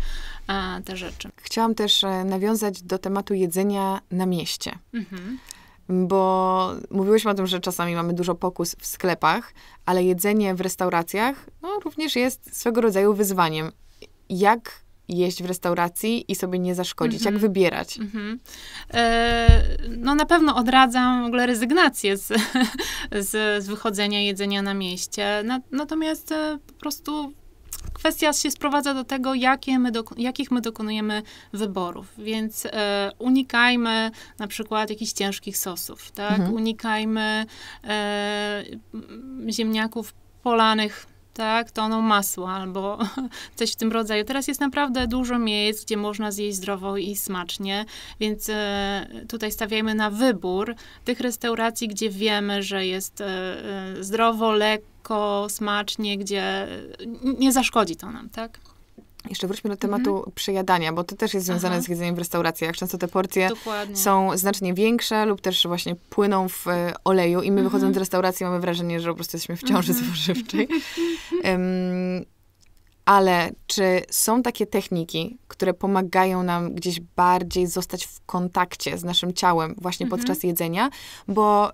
a, te rzeczy. Chciałam też e, nawiązać do tematu jedzenia na mieście. Mhm. Bo mówiłyśmy o tym, że czasami mamy dużo pokus w sklepach, ale jedzenie w restauracjach no, również jest swego rodzaju wyzwaniem. Jak jeść w restauracji i sobie nie zaszkodzić? Mm -hmm. Jak mhm. wybierać? Mm -hmm. e, no na pewno odradzam w ogóle rezygnację z, z, z wychodzenia jedzenia na mieście. Na, natomiast e, po prostu kwestia się sprowadza do tego, jakie my jakich my dokonujemy wyborów. Więc e, unikajmy na przykład jakichś ciężkich sosów, tak? Mhm. Unikajmy e, ziemniaków polanych tak, toną masła albo coś w tym rodzaju. Teraz jest naprawdę dużo miejsc, gdzie można zjeść zdrowo i smacznie, więc e, tutaj stawiajmy na wybór tych restauracji, gdzie wiemy, że jest e, e, zdrowo, lekko, smacznie, gdzie nie zaszkodzi to nam, tak? Jeszcze wróćmy do mhm. tematu przejadania, bo to też jest związane Aha. z jedzeniem w restauracjach. Często te porcje Dokładnie. są znacznie większe lub też właśnie płyną w e, oleju i my mhm. wychodząc z restauracji mamy wrażenie, że po prostu jesteśmy w ciąży mhm. spożywczej. Um, ale czy są takie techniki, które pomagają nam gdzieś bardziej zostać w kontakcie z naszym ciałem właśnie podczas jedzenia? Bo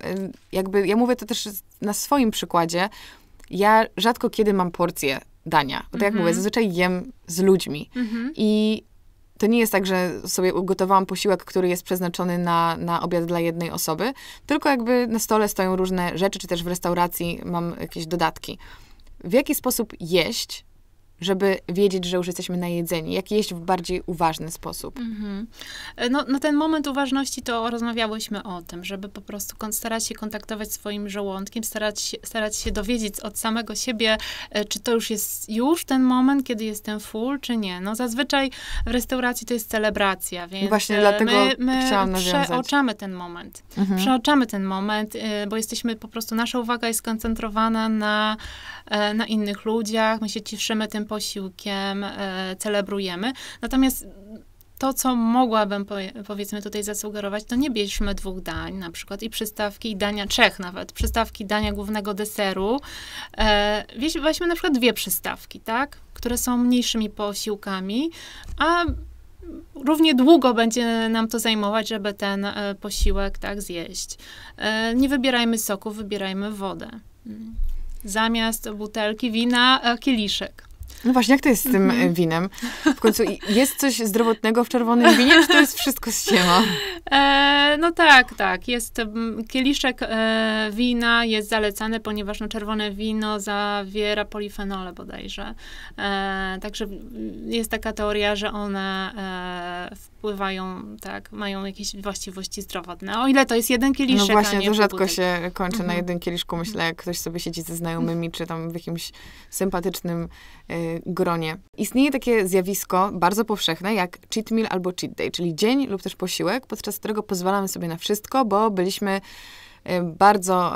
jakby, ja mówię to też na swoim przykładzie, ja rzadko kiedy mam porcję dania. Bo tak jak mówię, mhm. zazwyczaj jem z ludźmi. Mhm. I to nie jest tak, że sobie ugotowałam posiłek, który jest przeznaczony na, na obiad dla jednej osoby, tylko jakby na stole stoją różne rzeczy, czy też w restauracji mam jakieś dodatki. W jaki sposób jeść żeby wiedzieć, że już jesteśmy najedzeni, jak jeść w bardziej uważny sposób. Mm-hmm. No, ten moment uważności to rozmawiałyśmy o tym, żeby po prostu starać się kontaktować swoim żołądkiem, starać, starać się dowiedzieć od samego siebie, e, czy to już jest już ten moment, kiedy jestem full, czy nie. No zazwyczaj w restauracji to jest celebracja, więc Właśnie e, dlatego my, my przeoczamy ten moment. Mhm. Przeoczamy ten moment, bo jesteśmy po prostu, nasza uwaga jest skoncentrowana na, na innych ludziach, my się cieszymy tym posiłkiem e, celebrujemy. Natomiast to, co mogłabym powiedzmy tutaj zasugerować, to nie bierzmy dwóch dań, na przykład i przystawki, i dania trzech nawet, przystawki dania głównego deseru. E, weźmy na przykład dwie przystawki, tak, które są mniejszymi posiłkami, a równie długo będzie nam to zajmować, żeby ten e, posiłek, tak, zjeść. E, nie wybierajmy soku, wybierajmy wodę. Mm. Zamiast butelki wina e, kieliszek. No właśnie, jak to jest z tym mhm. y, winem? W końcu jest coś zdrowotnego w czerwonym winie, czy to jest wszystko z ciema? E, no tak, tak. Jest kieliszek e, wina jest zalecany, ponieważ no, czerwone wino zawiera polifenole bodajże. E, także jest taka teoria, że one e, wpływają, tak, mają jakieś właściwości zdrowotne. O ile to jest jeden kieliszek, No właśnie, to rzadko się kończy mhm. na jeden kieliszku. Myślę, jak ktoś sobie siedzi ze znajomymi, czy tam w jakimś sympatycznym y, gronie. Istnieje takie zjawisko bardzo powszechne, jak cheat meal albo cheat day, czyli dzień lub też posiłek, podczas którego pozwalamy sobie na wszystko, bo byliśmy Y, bardzo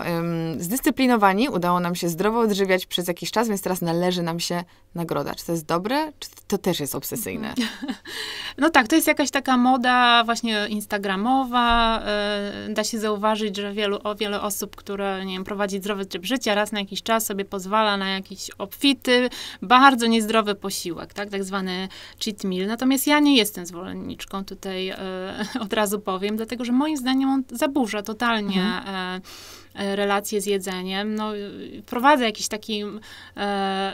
zdyscyplinowani, udało nam się zdrowo odżywiać przez jakiś czas, więc teraz należy nam się nagroda. Czy to jest dobre, czy to też jest obsesyjne? Mhm. No tak, to jest jakaś taka moda właśnie instagramowa. Y, da się zauważyć, że wielu, o wiele osób, które nie wiem, prowadzi zdrowy tryb życia, raz na jakiś czas sobie pozwala na jakiś obfity, bardzo niezdrowy posiłek, tak, tak zwany cheat meal. Natomiast ja nie jestem zwolenniczką tutaj, y, od razu powiem, dlatego że moim zdaniem on zaburza totalnie mhm E, e, relacje z jedzeniem, no, prowadzę jakiś taki e,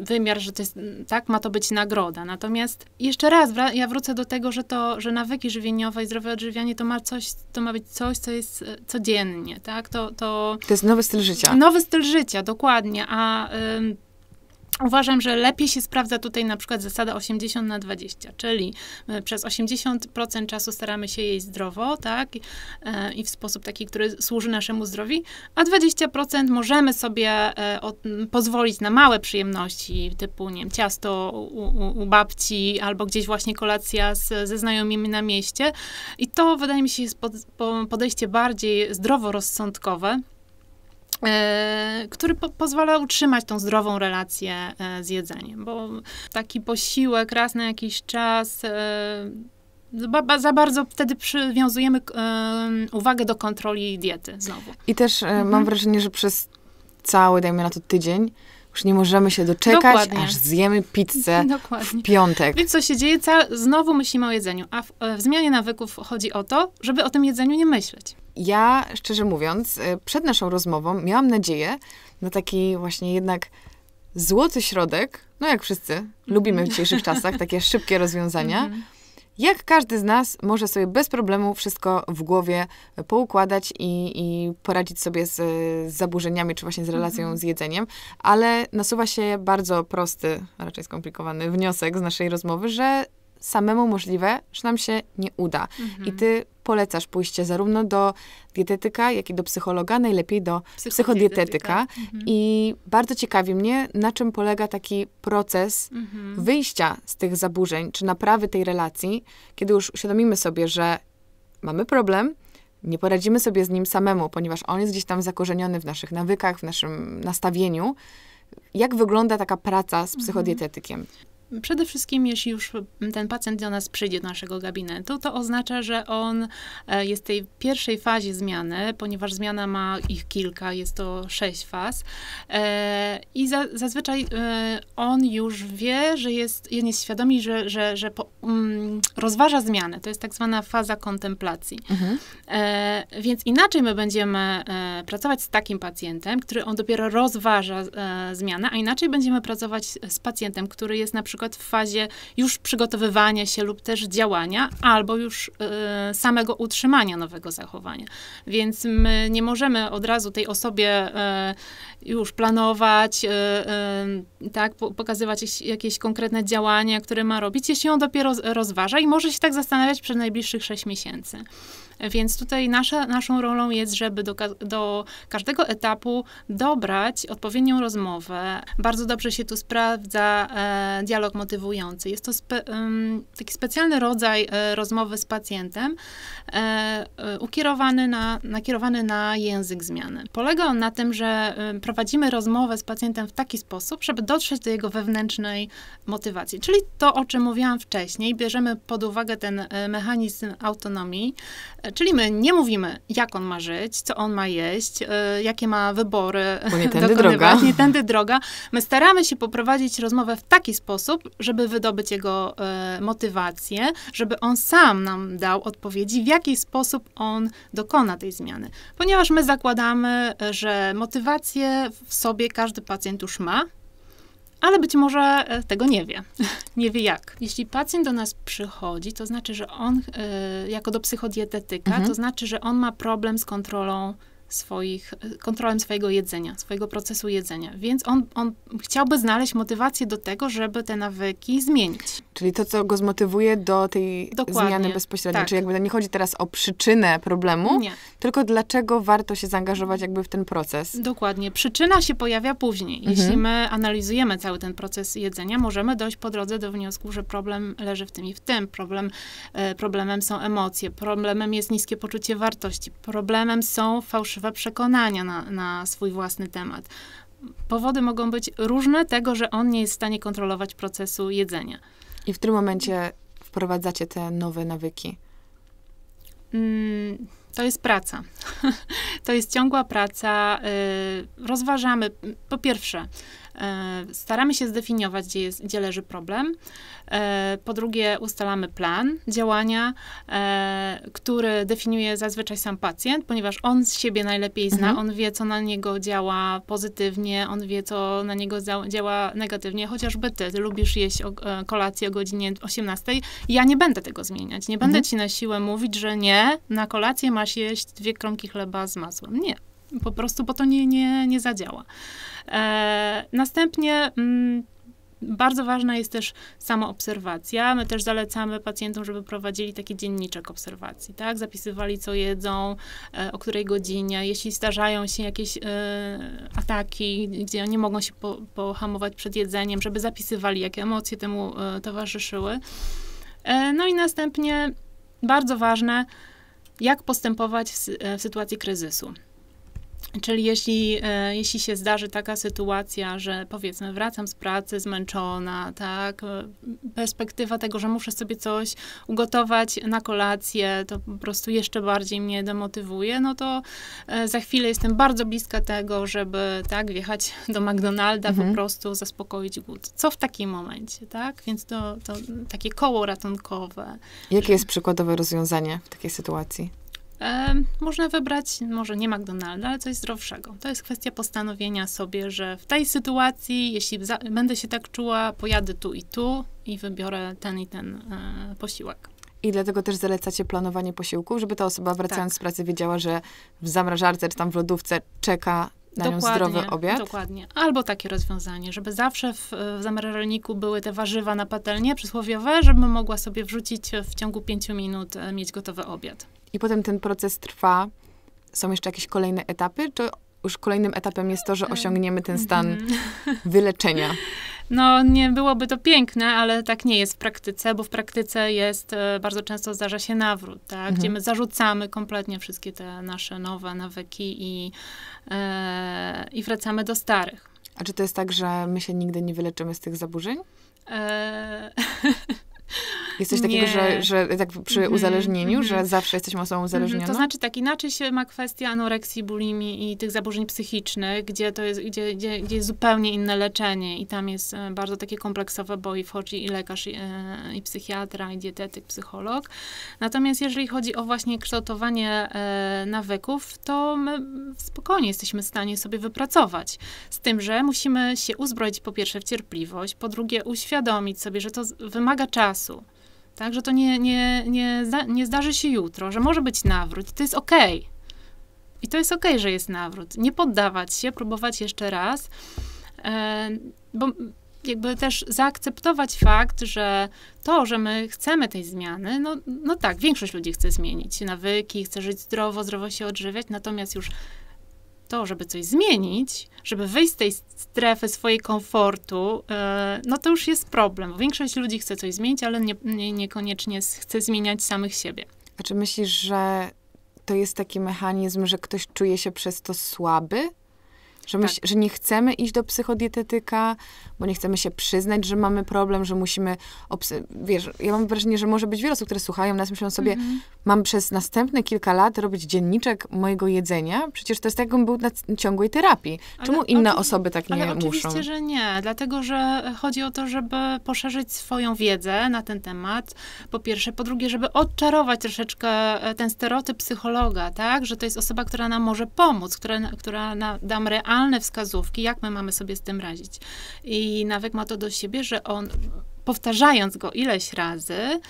wymiar, że to jest, tak, ma to być nagroda. Natomiast jeszcze raz, ja wrócę do tego, że to, że nawyki żywieniowe i zdrowe odżywianie to ma coś, to ma być coś, co jest codziennie, tak? To, to, to jest nowy styl życia. Nowy styl życia, dokładnie, a... Uważam, że lepiej się sprawdza tutaj na przykład zasada 80 na 20, czyli e, przez 80% czasu staramy się jeść zdrowo, tak, e, i w sposób taki, który służy naszemu zdrowiu, a 20% możemy sobie e, pozwolić na małe przyjemności, typu, nie wiem, ciasto u, u, u babci, albo gdzieś właśnie kolacja z, ze znajomymi na mieście. I to, wydaje mi się, jest podejście bardziej zdroworozsądkowe, E, który po pozwala utrzymać tą zdrową relację e, z jedzeniem, bo taki posiłek raz na jakiś czas e, za bardzo wtedy przywiązujemy uwagę do kontroli diety znowu. I też mhm. mam wrażenie, że przez cały, dajmy na to tydzień, już nie możemy się doczekać, Dokładnie. aż zjemy pizzę Dokładnie. w piątek. Więc co się dzieje? Znowu myślimy o jedzeniu, a w, w zmianie nawyków chodzi o to, żeby o tym jedzeniu nie myśleć. Ja, szczerze mówiąc, y, przed naszą rozmową miałam nadzieję na taki właśnie jednak złoty środek, no jak wszyscy mhm. lubimy w dzisiejszych czasach takie szybkie rozwiązania. Mhm. Jak każdy z nas może sobie bez problemu wszystko w głowie poukładać i, i poradzić sobie z, z, zaburzeniami, czy właśnie z relacją mhm. z jedzeniem, ale nasuwa się bardzo prosty, a raczej skomplikowany wniosek z naszej rozmowy, że samemu możliwe, że nam się nie uda. Mhm. I ty polecasz pójście zarówno do dietetyka, jak i do psychologa, najlepiej do psychodietetyka. Mhm. I bardzo ciekawi mnie, na czym polega taki proces mhm. wyjścia z tych zaburzeń, czy naprawy tej relacji, kiedy już uświadomimy sobie, że mamy problem, nie poradzimy sobie z nim samemu, ponieważ on jest gdzieś tam zakorzeniony w naszych nawykach, w naszym nastawieniu. Jak wygląda taka praca z mhm. psychodietetykiem? Przede wszystkim, jeśli już ten pacjent do nas przyjdzie do naszego gabinetu, to oznacza, że on e, jest w tej pierwszej fazie zmiany, ponieważ zmiana ma ich kilka, jest to sześć faz. E, I za, zazwyczaj e, on już wie, że jest, on jest świadomy, że, że, że po, um, rozważa zmianę. To jest tak zwana faza kontemplacji. Mhm. Więc inaczej my będziemy pracować z takim pacjentem, który on dopiero rozważa zmianę, a inaczej będziemy pracować z pacjentem, który jest na przykład przykład w fazie już przygotowywania się lub też działania, albo już y, samego utrzymania nowego zachowania. Więc my nie możemy od razu tej osobie y, już planować, y, y tak, pokazywać jakieś konkretne działania, które ma robić, jeśli on dopiero rozważa i może się tak zastanawiać przez najbliższych 6 miesięcy. Więc tutaj nasza, naszą rolą jest, żeby do, do każdego etapu dobrać odpowiednią rozmowę. Bardzo dobrze się tu sprawdza e, dialog motywujący. Jest to spe, um, taki specjalny rodzaj e, rozmowy z pacjentem, e, e, ukierowany na, nakierowany na język zmiany. Polega on na tym, że e, prowadzimy rozmowę z pacjentem w taki sposób, żeby dotrzeć do jego wewnętrznej motywacji. Czyli to, o czym mówiłam wcześniej, bierzemy pod uwagę ten e, mechanizm autonomii, Czyli my nie mówimy, jak on ma żyć, co on ma jeść, y, jakie ma wybory. Bo nie tędy droga. Nie tędy droga. My staramy się poprowadzić rozmowę w taki sposób, żeby wydobyć jego y, motywację, żeby on sam nam dał odpowiedzi, w jaki sposób on dokona tej zmiany. Ponieważ my zakładamy, że motywację w sobie każdy pacjent już ma, ale być może e, tego nie wie. nie wie jak. Jeśli pacjent do nas przychodzi, to znaczy, że on, y, jako do psychodietetyka, mhm. to znaczy, że on ma problem z kontrolą swoich, kontrolem swojego jedzenia, swojego procesu jedzenia. Więc on, on chciałby znaleźć motywację do tego, żeby te nawyki zmienić. Czyli to, co go zmotywuje do tej Dokładnie. zmiany bezpośredniej. Tak. Czyli jakby nie chodzi teraz o przyczynę problemu, nie. tylko dlaczego warto się zaangażować jakby w ten proces. Dokładnie. Przyczyna się pojawia później. Mhm. Jeśli mhm. my analizujemy cały ten proces jedzenia, możemy dojść po drodze do wniosku, że problem leży w tym i w tym. Problem, e, problemem są emocje, problemem jest niskie poczucie wartości, problemem są fałszywe fałszywe przekonania na, na swój własny temat. Powody mogą być różne tego, że on nie jest w stanie kontrolować procesu jedzenia. I w którym momencie wprowadzacie te nowe nawyki? Mm, to jest praca. to jest ciągła praca. Yy, rozważamy, po pierwsze, E, staramy się zdefiniować, gdzie, jest, gdzie leży problem. E, po drugie, ustalamy plan działania, e, który definiuje zazwyczaj sam pacjent, ponieważ on z siebie najlepiej zna, mhm. on wie, co na niego działa pozytywnie, on wie, co na niego działa negatywnie, chociażby ty, ty lubisz jeść kolację o godzinie 18, ja nie będę tego zmieniać, nie będę mhm. ci na siłę mówić, że nie, na kolację masz jeść dwie kromki chleba z masłem. Nie, po prostu, bo to nie, nie, nie zadziała. E, następnie m, mm, bardzo ważna jest też samoobserwacja. My też zalecamy pacjentom, żeby prowadzili taki dzienniczek obserwacji, tak? Zapisywali, co jedzą, e, o której godzinie, jeśli zdarzają się jakieś e, ataki, gdzie nie mogą się po, pohamować przed jedzeniem, żeby zapisywali, jakie emocje temu e, towarzyszyły. E, no i następnie bardzo ważne, jak postępować w, e, w sytuacji kryzysu. Czyli jeśli, e, jeśli się zdarzy taka sytuacja, że powiedzmy wracam z pracy zmęczona, tak, e, perspektywa tego, że muszę sobie coś ugotować na kolację, to po prostu jeszcze bardziej mnie demotywuje, no to e, za chwilę jestem bardzo bliska tego, żeby tak, wjechać do McDonalda, mhm. po prostu zaspokoić głód. Co w takim momencie, tak? Więc to, to takie koło ratunkowe. Jakie że... jest przykładowe rozwiązanie w takiej sytuacji? E, można wybrać może nie McDonalda, ale coś zdrowszego. To jest kwestia postanowienia sobie, że w tej sytuacji, jeśli za, będę się tak czuła, pojadę tu i tu i wybiorę ten i ten e, posiłek. I dlatego też zalecacie planowanie posiłku, żeby ta osoba wracając tak. z pracy wiedziała, że w zamrażarce czy tam w lodówce czeka na dokładnie, nią zdrowy obiad? Dokładnie. Albo takie rozwiązanie, żeby zawsze w, w zamrażalniku były te warzywa na patelnie przysłowiowe, żeby mogła sobie wrzucić w ciągu pięciu minut, e, mieć gotowy obiad. I potem ten proces trwa. Są jeszcze jakieś kolejne etapy? Czy już kolejnym etapem jest to, że osiągniemy ten stan mhm. wyleczenia? No, nie byłoby to piękne, ale tak nie jest w praktyce, bo w praktyce jest, e, bardzo często zdarza się nawrót, tak? Mhm. gdzie my zarzucamy kompletnie wszystkie te nasze nowe nawyki i, e, i wracamy do starych. A czy to jest tak, że my się nigdy nie wyleczymy z tych zaburzeń? E Jest coś takiego, że, że tak przy mhm, uzależnieniu, że mhm. zawsze jesteśmy osobą mhm, uzależnioną? To znaczy tak, inaczej się ma kwestia anoreksji, bulimi i tych zaburzeń psychicznych, gdzie to jest, gdzie, gdzie, gdzie jest zupełnie inne leczenie i tam jest e, bardzo takie kompleksowe, bo i wchodzi i lekarz, i, e, i psychiatra, i dietetyk, psycholog. Natomiast jeżeli chodzi o właśnie kształtowanie e, nawyków, to my spokojnie jesteśmy w stanie sobie wypracować. Z tym, że musimy się uzbroić po pierwsze w cierpliwość, po drugie uświadomić sobie, że to wymaga czasu, czasu. Także to nie, nie, nie, nie zdarzy się jutro, że może być nawrót. To jest okej. Okay. I to jest okej, okay, że jest nawrót. Nie poddawać się, próbować jeszcze raz, e, bo jakby też zaakceptować fakt, że to, że my chcemy tej zmiany, no, no tak, większość ludzi chce zmienić nawyki, chce żyć zdrowo, zdrowo się odżywiać, natomiast już to, żeby coś zmienić, żeby wyjść z tej strefy swojej komfortu, e, no to już jest problem. Większość ludzi chce coś zmienić, ale nie, nie, niekoniecznie chce zmieniać samych siebie. A czy myślisz, że to jest taki mechanizm, że ktoś czuje się przez to słaby? Że, my, tak. że nie chcemy iść do psychodietetyka, bo nie chcemy się przyznać, że mamy problem, że musimy. Obs- wiesz, ja mam wrażenie, że może być wiele osób, które słuchają nas, myślą sobie, mm-hmm. mam przez następne kilka lat robić dzienniczek mojego jedzenia. Przecież to jest tak, jakbym był na ciągłej terapii. Czemu ale inne oczy- osoby tak nie ale muszą? Oczywiście, że nie, dlatego że chodzi o to, żeby poszerzyć swoją wiedzę na ten temat. Po pierwsze, po drugie, żeby odczarować troszeczkę e, ten stereotyp psychologa, tak? Że to jest osoba, która nam może pomóc, która, która nam da realność wskazówki, jak my mamy sobie z tym radzić. I nawyk ma to do siebie, że on powtarzając go ileś razy,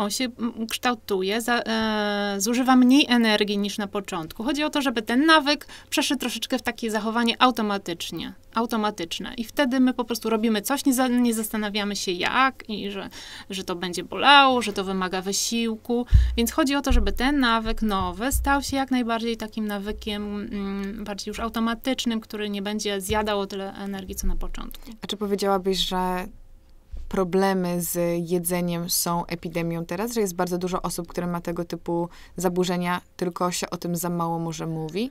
on się kształtuje, za, e, zużywa mniej energii niż na początku. Chodzi o to, żeby ten nawyk przeszedł troszeczkę w takie zachowanie automatycznie, automatyczne. I wtedy my po prostu robimy coś, nie, za, nie zastanawiamy się jak i że, że to będzie bolało, że to wymaga wysiłku. Więc chodzi o to, żeby ten nawyk nowy stał się jak najbardziej takim nawykiem mm, bardziej już automatycznym, który nie będzie zjadał o tyle energii, co na początku. A czy powiedziałabyś, że problemy z jedzeniem są epidemią teraz, że jest bardzo dużo osób, które ma tego typu zaburzenia, tylko się o tym za mało może mówi?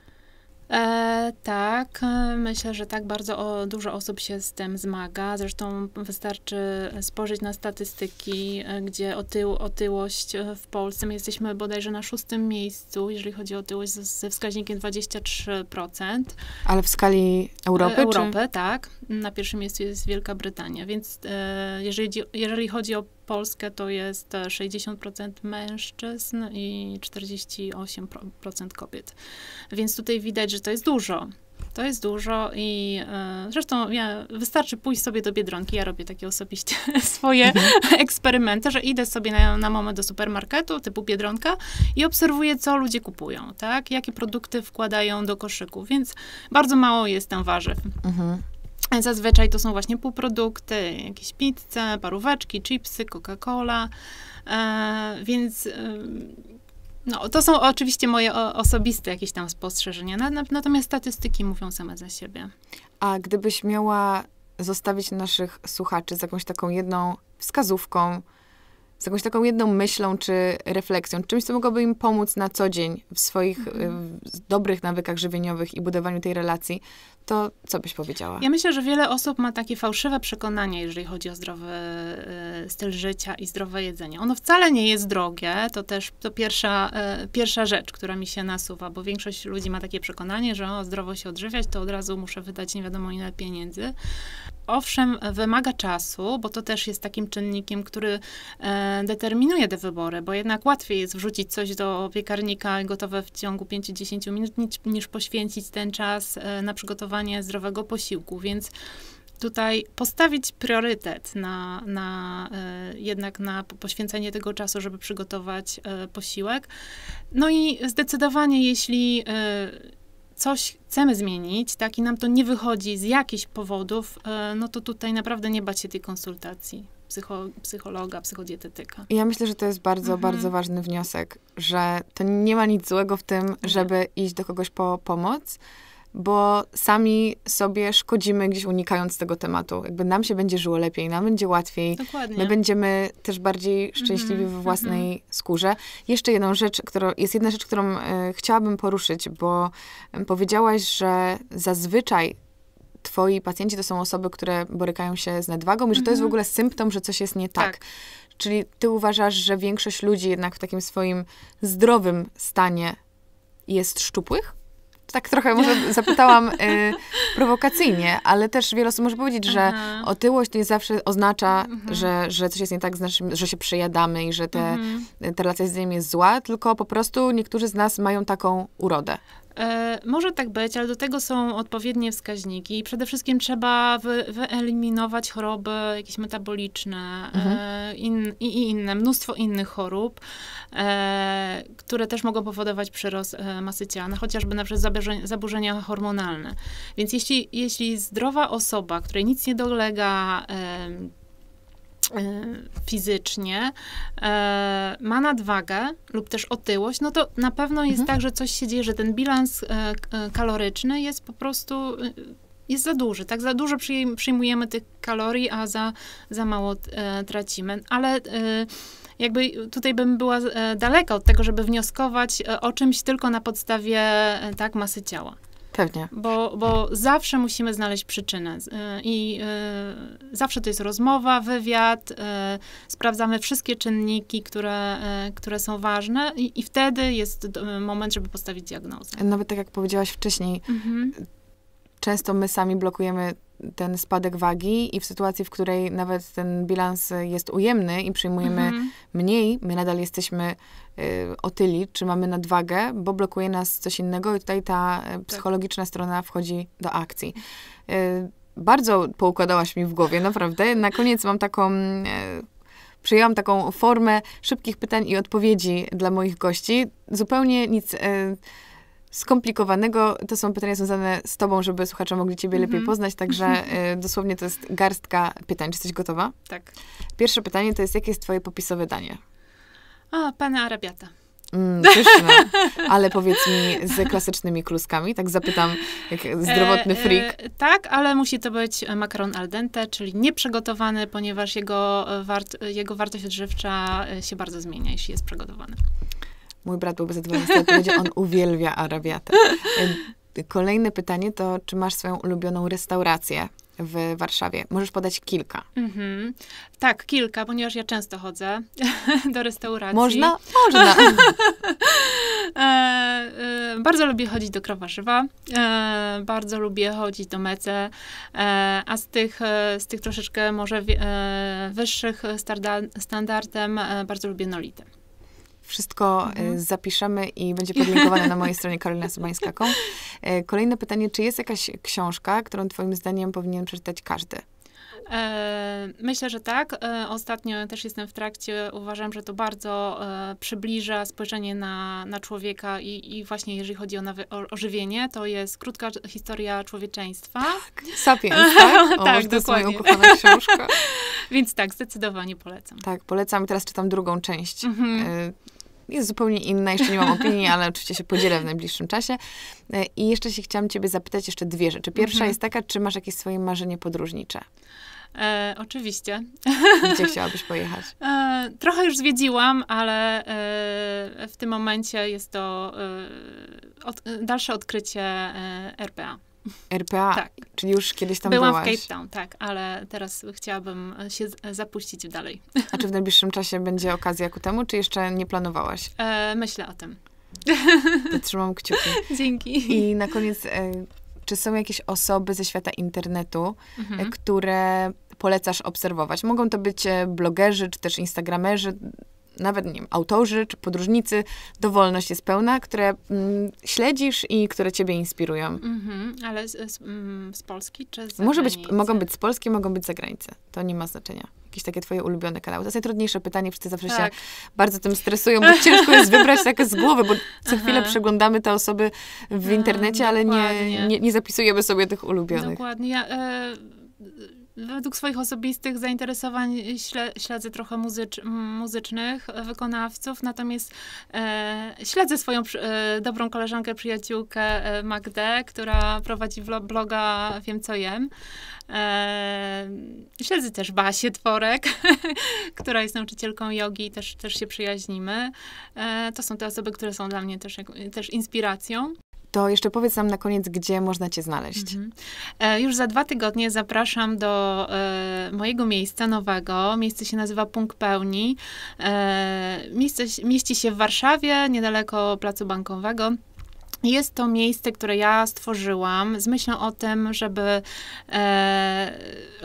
E, tak, myślę, że tak bardzo o, dużo osób się z tym zmaga. Zresztą wystarczy spojrzeć na statystyki, e, gdzie otył, otyłość e, w Polsce my jesteśmy bodajże na szóstym miejscu, jeżeli chodzi o otyłość ze, wskaźnikiem 23%. Ale w skali Europy? E, Europy, czy? tak na pierwszym miejscu jest Wielka Brytania, więc e, jeżeli, jeżeli chodzi o Polskę, to jest 60% e, mężczyzn i 48% kobiet. Więc tutaj widać, że to jest dużo. To jest dużo i e, zresztą ja, wystarczy pójść sobie do Biedronki, ja robię takie osobiście swoje mhm. eksperymenty, że idę sobie na, na moment do supermarketu typu Biedronka i obserwuję, co ludzie kupują, tak? Jakie produkty wkładają do koszyków, więc bardzo mało jest tam warzyw. Mm Zazwyczaj to są właśnie półprodukty, jakieś pizze, paróweczki, chipsy, Coca-Cola, e, więc e, no, to są oczywiście moje o, osobiste jakieś tam spostrzeżenia, na, na, natomiast statystyki mówią same za siebie. A gdybyś miała zostawić naszych słuchaczy z jakąś taką jedną wskazówką, z jakąś taką jedną myślą czy refleksją, czymś, co mogłoby im pomóc na co dzień w swoich y, mhm. dobrych nawykach żywieniowych i budowaniu tej relacji, to co byś powiedziała? Ja myślę, że wiele osób ma takie fałszywe przekonania, jeżeli chodzi o zdrowy y, styl życia i zdrowe jedzenie. Ono wcale nie jest drogie, to też to pierwsza, y, pierwsza rzecz, która mi się nasuwa, bo większość ludzi ma takie przekonanie, że o, zdrowo się odżywiać, to od razu muszę wydać nie wiadomo ile pieniędzy owszem wymaga czasu, bo to też jest takim czynnikiem, który e, determinuje te wybory, bo jednak łatwiej jest wrzucić coś do piekarnika gotowe w ciągu 5-10 minut, niż poświęcić ten czas e, na przygotowanie zdrowego posiłku, więc tutaj postawić priorytet na, na e, jednak na poświęcenie tego czasu, żeby przygotować posiłek. No i zdecydowanie, jeśli coś chcemy zmienić, tak, i nam to nie wychodzi z jakichś powodów, e, no to tutaj naprawdę nie bać się tej konsultacji psycho, psychologa, psychodietetyka. Ja myślę, że to jest bardzo, mhm. bardzo ważny wniosek, że to nie ma nic złego w tym, mhm. żeby iść do kogoś po pomoc, bo sami sobie szkodzimy gdzieś unikając tego tematu. Jakby nam się będzie żyło lepiej, nam będzie łatwiej. Dokładnie. My będziemy też bardziej szczęśliwi mm -hmm. we własnej mm -hmm. skórze. Jeszcze jedną rzecz, która jest jedna rzecz, którą e, chciałabym poruszyć, bo powiedziałaś, że zazwyczaj twoi pacjenci to są osoby, które borykają się z nadwagą i że to jest w mhm. ogóle symptom, że coś jest nie tak. tak. Czyli ty uważasz, że większość ludzi jednak w takim swoim zdrowym stanie jest szczupłych? tak trochę może zapytałam y, prowokacyjnie, ale też wiele osób może powiedzieć, że Aha. otyłość nie zawsze oznacza, mhm. że, że coś jest nie tak z naszym, że się przejadamy i że te, mhm. ta relacja z jedzeniem jest zła, tylko po prostu niektórzy z nas mają taką urodę. E, może tak być, ale do tego są odpowiednie wskaźniki. Przede wszystkim trzeba wy, wyeliminować choroby jakieś metaboliczne mhm. E, in, i inne, mnóstwo innych chorób, e, które też mogą powodować przyrost e, masy ciała, no chociażby na przykład zaburzenia hormonalne. Więc jeśli, jeśli zdrowa osoba, której nic nie dolega, e, E, fizycznie, e, ma nadwagę lub też otyłość, no to na pewno jest mhm. tak, że coś się dzieje, że ten bilans e, kaloryczny jest po prostu jest za duży, tak? Za dużo przyjmujemy tych kalorii, a za, za mało tracimy. Ale jakby tutaj bym była daleka od tego, żeby wnioskować o czymś tylko na podstawie tak masy ciała. Pewnie. Bo, bo zawsze musimy znaleźć przyczynę. Y, I y, zawsze to jest rozmowa, wywiad, y, sprawdzamy wszystkie czynniki, które, które są ważne, i, i wtedy jest moment, żeby postawić diagnozę. Nawet tak jak powiedziałaś wcześniej, mhm często my sami blokujemy ten spadek wagi i w sytuacji, w której nawet ten bilans jest ujemny i przyjmujemy mhm. mniej, my nadal jesteśmy y, otyli, czy mamy nadwagę, bo blokuje nas coś innego i tutaj ta y, tak. psychologiczna strona wchodzi do akcji. Y, bardzo poukładałaś mi w głowie, naprawdę. Na koniec mam taką... Y, przyjęłam taką formę szybkich pytań i odpowiedzi dla moich gości. Zupełnie nic y, skomplikowanego. To są pytania związane z tobą, żeby słuchacze mogli ciebie lepiej mhm. poznać, także y, dosłownie to jest garstka pytań. Czy jesteś gotowa? Tak. Pierwsze pytanie to jest, jakie jest twoje popisowe danie? O, pana arabiata. Mm, Ale powiedz mi z klasycznymi kluskami, tak zapytam, jak e, zdrowotny e, freak. E, e, tak, ale musi to być makaron al dente, czyli nieprzygotowany, ponieważ jego, e, wart, jego wartość odżywcza się bardzo zmienia, jeśli jest przygotowany. Mój brat byłby zadowolony z tej on uwielbia arabiatę. E, kolejne pytanie to, czy masz swoją ulubioną restaurację? w Warszawie. Możesz podać kilka. Mm -hmm. Tak, kilka, ponieważ ja często chodzę do restauracji. Można? Można. e, e, bardzo lubię chodzić do Krowarzywa, e, bardzo lubię chodzić do Mece, e, a z tych, e, z tych troszeczkę może wyższych standardem bardzo lubię Nolitę. Wszystko e, mhm. zapiszemy i będzie podlinkowane na mojej stronie karolinasobańska.com. E, kolejne pytanie, czy jest jakaś książka, którą twoim zdaniem powinien przeczytać każdy? E, myślę, że tak. Ostatnio też jestem w trakcie, uważam, że to bardzo przybliża spojrzenie na, na człowieka i, i właśnie jeżeli chodzi o, nawy- o ożywienie, to jest krótka historia człowieczeństwa. Tak, Sapiens, tak? O, tak, dokładnie. To moja książka. Więc tak, zdecydowanie polecam. Tak, polecam i teraz czytam drugą część. Mhm. Y- jest zupełnie inna, jeszcze nie mam opinii, ale oczywiście się podzielę w najbliższym czasie. E, I jeszcze się chciałam ciebie zapytać jeszcze dwie rzeczy. Pierwsza mhm. jest taka, czy masz jakieś swoje marzenie podróżnicze? E, oczywiście. Gdzie chciałabyś pojechać? E, trochę już zwiedziłam, ale e, w tym momencie jest to e, od, e, dalsze odkrycie RPA. RPA, tak. czyli już kiedyś tam Byłam byłaś. Byłam w Cape Town, tak, ale teraz chciałabym się zapuścić dalej. A czy w najbliższym czasie będzie okazja ku temu, czy jeszcze nie planowałaś? E, myślę o tym. trzymam kciuki. Dzięki. I na koniec, e, czy są jakieś osoby ze świata internetu, e, mhm. które polecasz obserwować? Mogą to być e, blogerzy, czy też instagramerzy, nawet nie wiem, autorzy czy podróżnicy, dowolność jest pełna, które mm, śledzisz i które ciebie inspirują. Mhm, ale z, z, mm, z, Polski czy z Może być, mogą być z Polski, mogą być z zagranicy. To nie ma znaczenia. Jakieś takie twoje ulubione kanały. To jest najtrudniejsze pytanie, wszyscy zawsze tak. się bardzo tym stresują, bo ciężko jest wybrać takie z głowy, bo co chwilę przeglądamy te osoby w no, internecie, ale nie, nie, nie, zapisujemy sobie tych ulubionych. Dokładnie. Ja, y Według swoich osobistych zainteresowań śle, śledzę trochę muzycz, muzycznych wykonawców, natomiast e, śledzę swoją e, dobrą koleżankę, przyjaciółkę e, Magdę, która prowadzi bloga Wiem co jem. E, śledzę też Basię Tworek, która jest nauczycielką jogi i też, też się przyjaźnimy. E, to są te osoby, które są dla mnie też, jak, też inspiracją to jeszcze powiedz nam na koniec, gdzie można Cię znaleźć. Mhm. E, już za dwa tygodnie zapraszam do e, mojego miejsca nowego. Miejsce się nazywa Punkt Pełni. E, miejsce, mieści się w Warszawie, niedaleko Placu Bankowego. Jest to miejsce, które ja stworzyłam z myślą o tym, żeby e,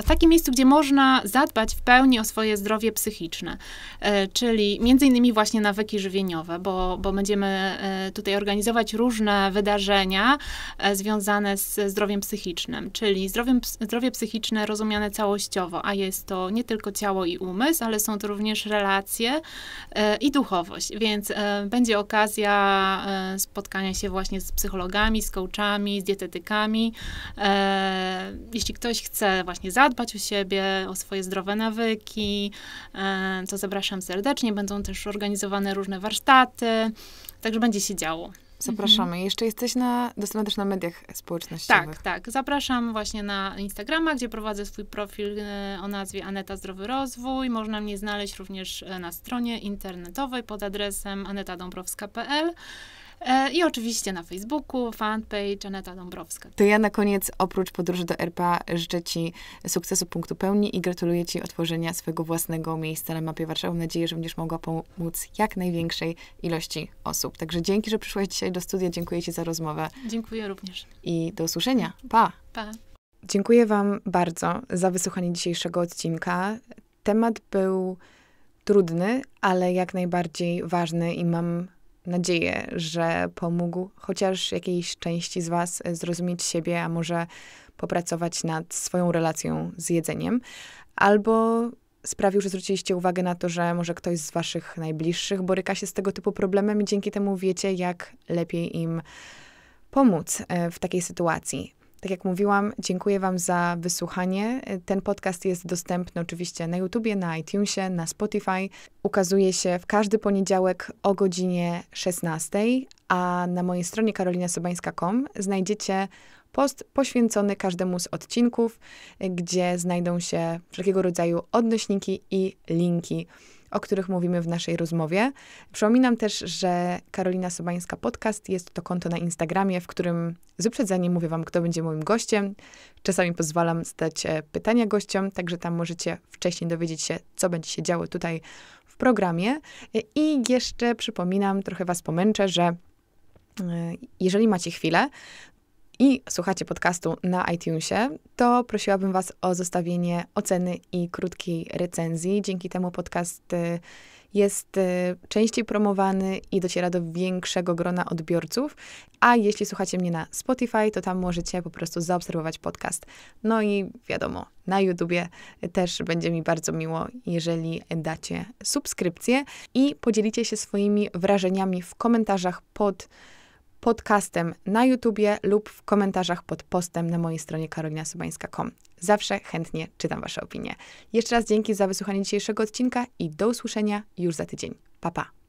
takie miejsce, gdzie można zadbać w pełni o swoje zdrowie psychiczne, e, czyli między innymi właśnie nawyki żywieniowe, bo, bo będziemy e, tutaj organizować różne wydarzenia e, związane z zdrowiem psychicznym, czyli zdrowiem, zdrowie psychiczne rozumiane całościowo, a jest to nie tylko ciało i umysł, ale są to również relacje e, i duchowość, więc e, będzie okazja e, spotkania się właśnie właśnie z psychologami, z coachami, z dietetykami. E, jeśli ktoś chce właśnie zadbać o siebie, o swoje zdrowe nawyki, e, to zapraszam serdecznie. Będą też organizowane różne warsztaty, także będzie się działo. Zapraszamy. Mhm. Jeszcze jesteś na, dostępna też na mediach społecznościowych. Tak, tak. Zapraszam właśnie na Instagrama, gdzie prowadzę swój profil e, o nazwie Aneta Zdrowy Rozwój. Można mnie znaleźć również e, na stronie internetowej pod adresem anetadąbrowska.pl. E, I oczywiście na Facebooku, fanpage Aneta Dąbrowska. To ja na koniec, oprócz podróży do RPA, życzę Ci sukcesu punktu pełni i gratuluję Ci otworzenia swojego własnego miejsca na mapie Warszawy. Mam nadzieję, że będziesz mogła pomóc jak największej ilości osób. Także dzięki, że przyszłaś dzisiaj do studia. Dziękuję Ci za rozmowę. Dziękuję również. I do usłyszenia. Pa! Pa! Dziękuję Wam bardzo za wysłuchanie dzisiejszego odcinka. Temat był trudny, ale jak najbardziej ważny i mam nadzieję, że pomógł chociaż jakiejś części z Was zrozumieć siebie, a może popracować nad swoją relacją z jedzeniem, albo sprawił, że zwróciliście uwagę na to, że może ktoś z Waszych najbliższych boryka się z tego typu problemem i dzięki temu wiecie, jak lepiej im pomóc e, w takiej sytuacji. Tak jak mówiłam, dziękuję Wam za wysłuchanie. Ten podcast jest dostępny oczywiście na YouTubie, na iTunesie, na Spotify. Ukazuje się w każdy poniedziałek o godzinie 16, a na mojej stronie karolinasobańska.com znajdziecie post poświęcony każdemu z odcinków, gdzie znajdą się wszelkiego rodzaju odnośniki i linki o których mówimy w naszej rozmowie. Przypominam też, że Karolina Sobańska Podcast jest to konto na Instagramie, w którym z uprzedzeniem mówię wam, kto będzie moim gościem. Czasami pozwalam zadać e, pytania gościom, także tam możecie wcześniej dowiedzieć się, co będzie się działo tutaj w programie. E, I jeszcze przypominam, trochę was pomęczę, że e, jeżeli macie chwilę, i słuchacie podcastu na iTunesie, to prosiłabym Was o zostawienie oceny i krótkiej recenzji. Dzięki temu podcast y, jest y, częściej promowany i dociera do większego grona odbiorców. A jeśli słuchacie mnie na Spotify, to tam możecie po prostu zaobserwować podcast. No i wiadomo, na YouTubie też będzie mi bardzo miło, jeżeli dacie subskrypcję i podzielicie się swoimi wrażeniami w komentarzach pod podcastem na YouTubie lub w komentarzach pod postem na mojej stronie karolinasobańska.com. Zawsze chętnie czytam Wasze opinie. Jeszcze raz dzięki za wysłuchanie dzisiejszego odcinka i do usłyszenia już za tydzień. Pa, pa!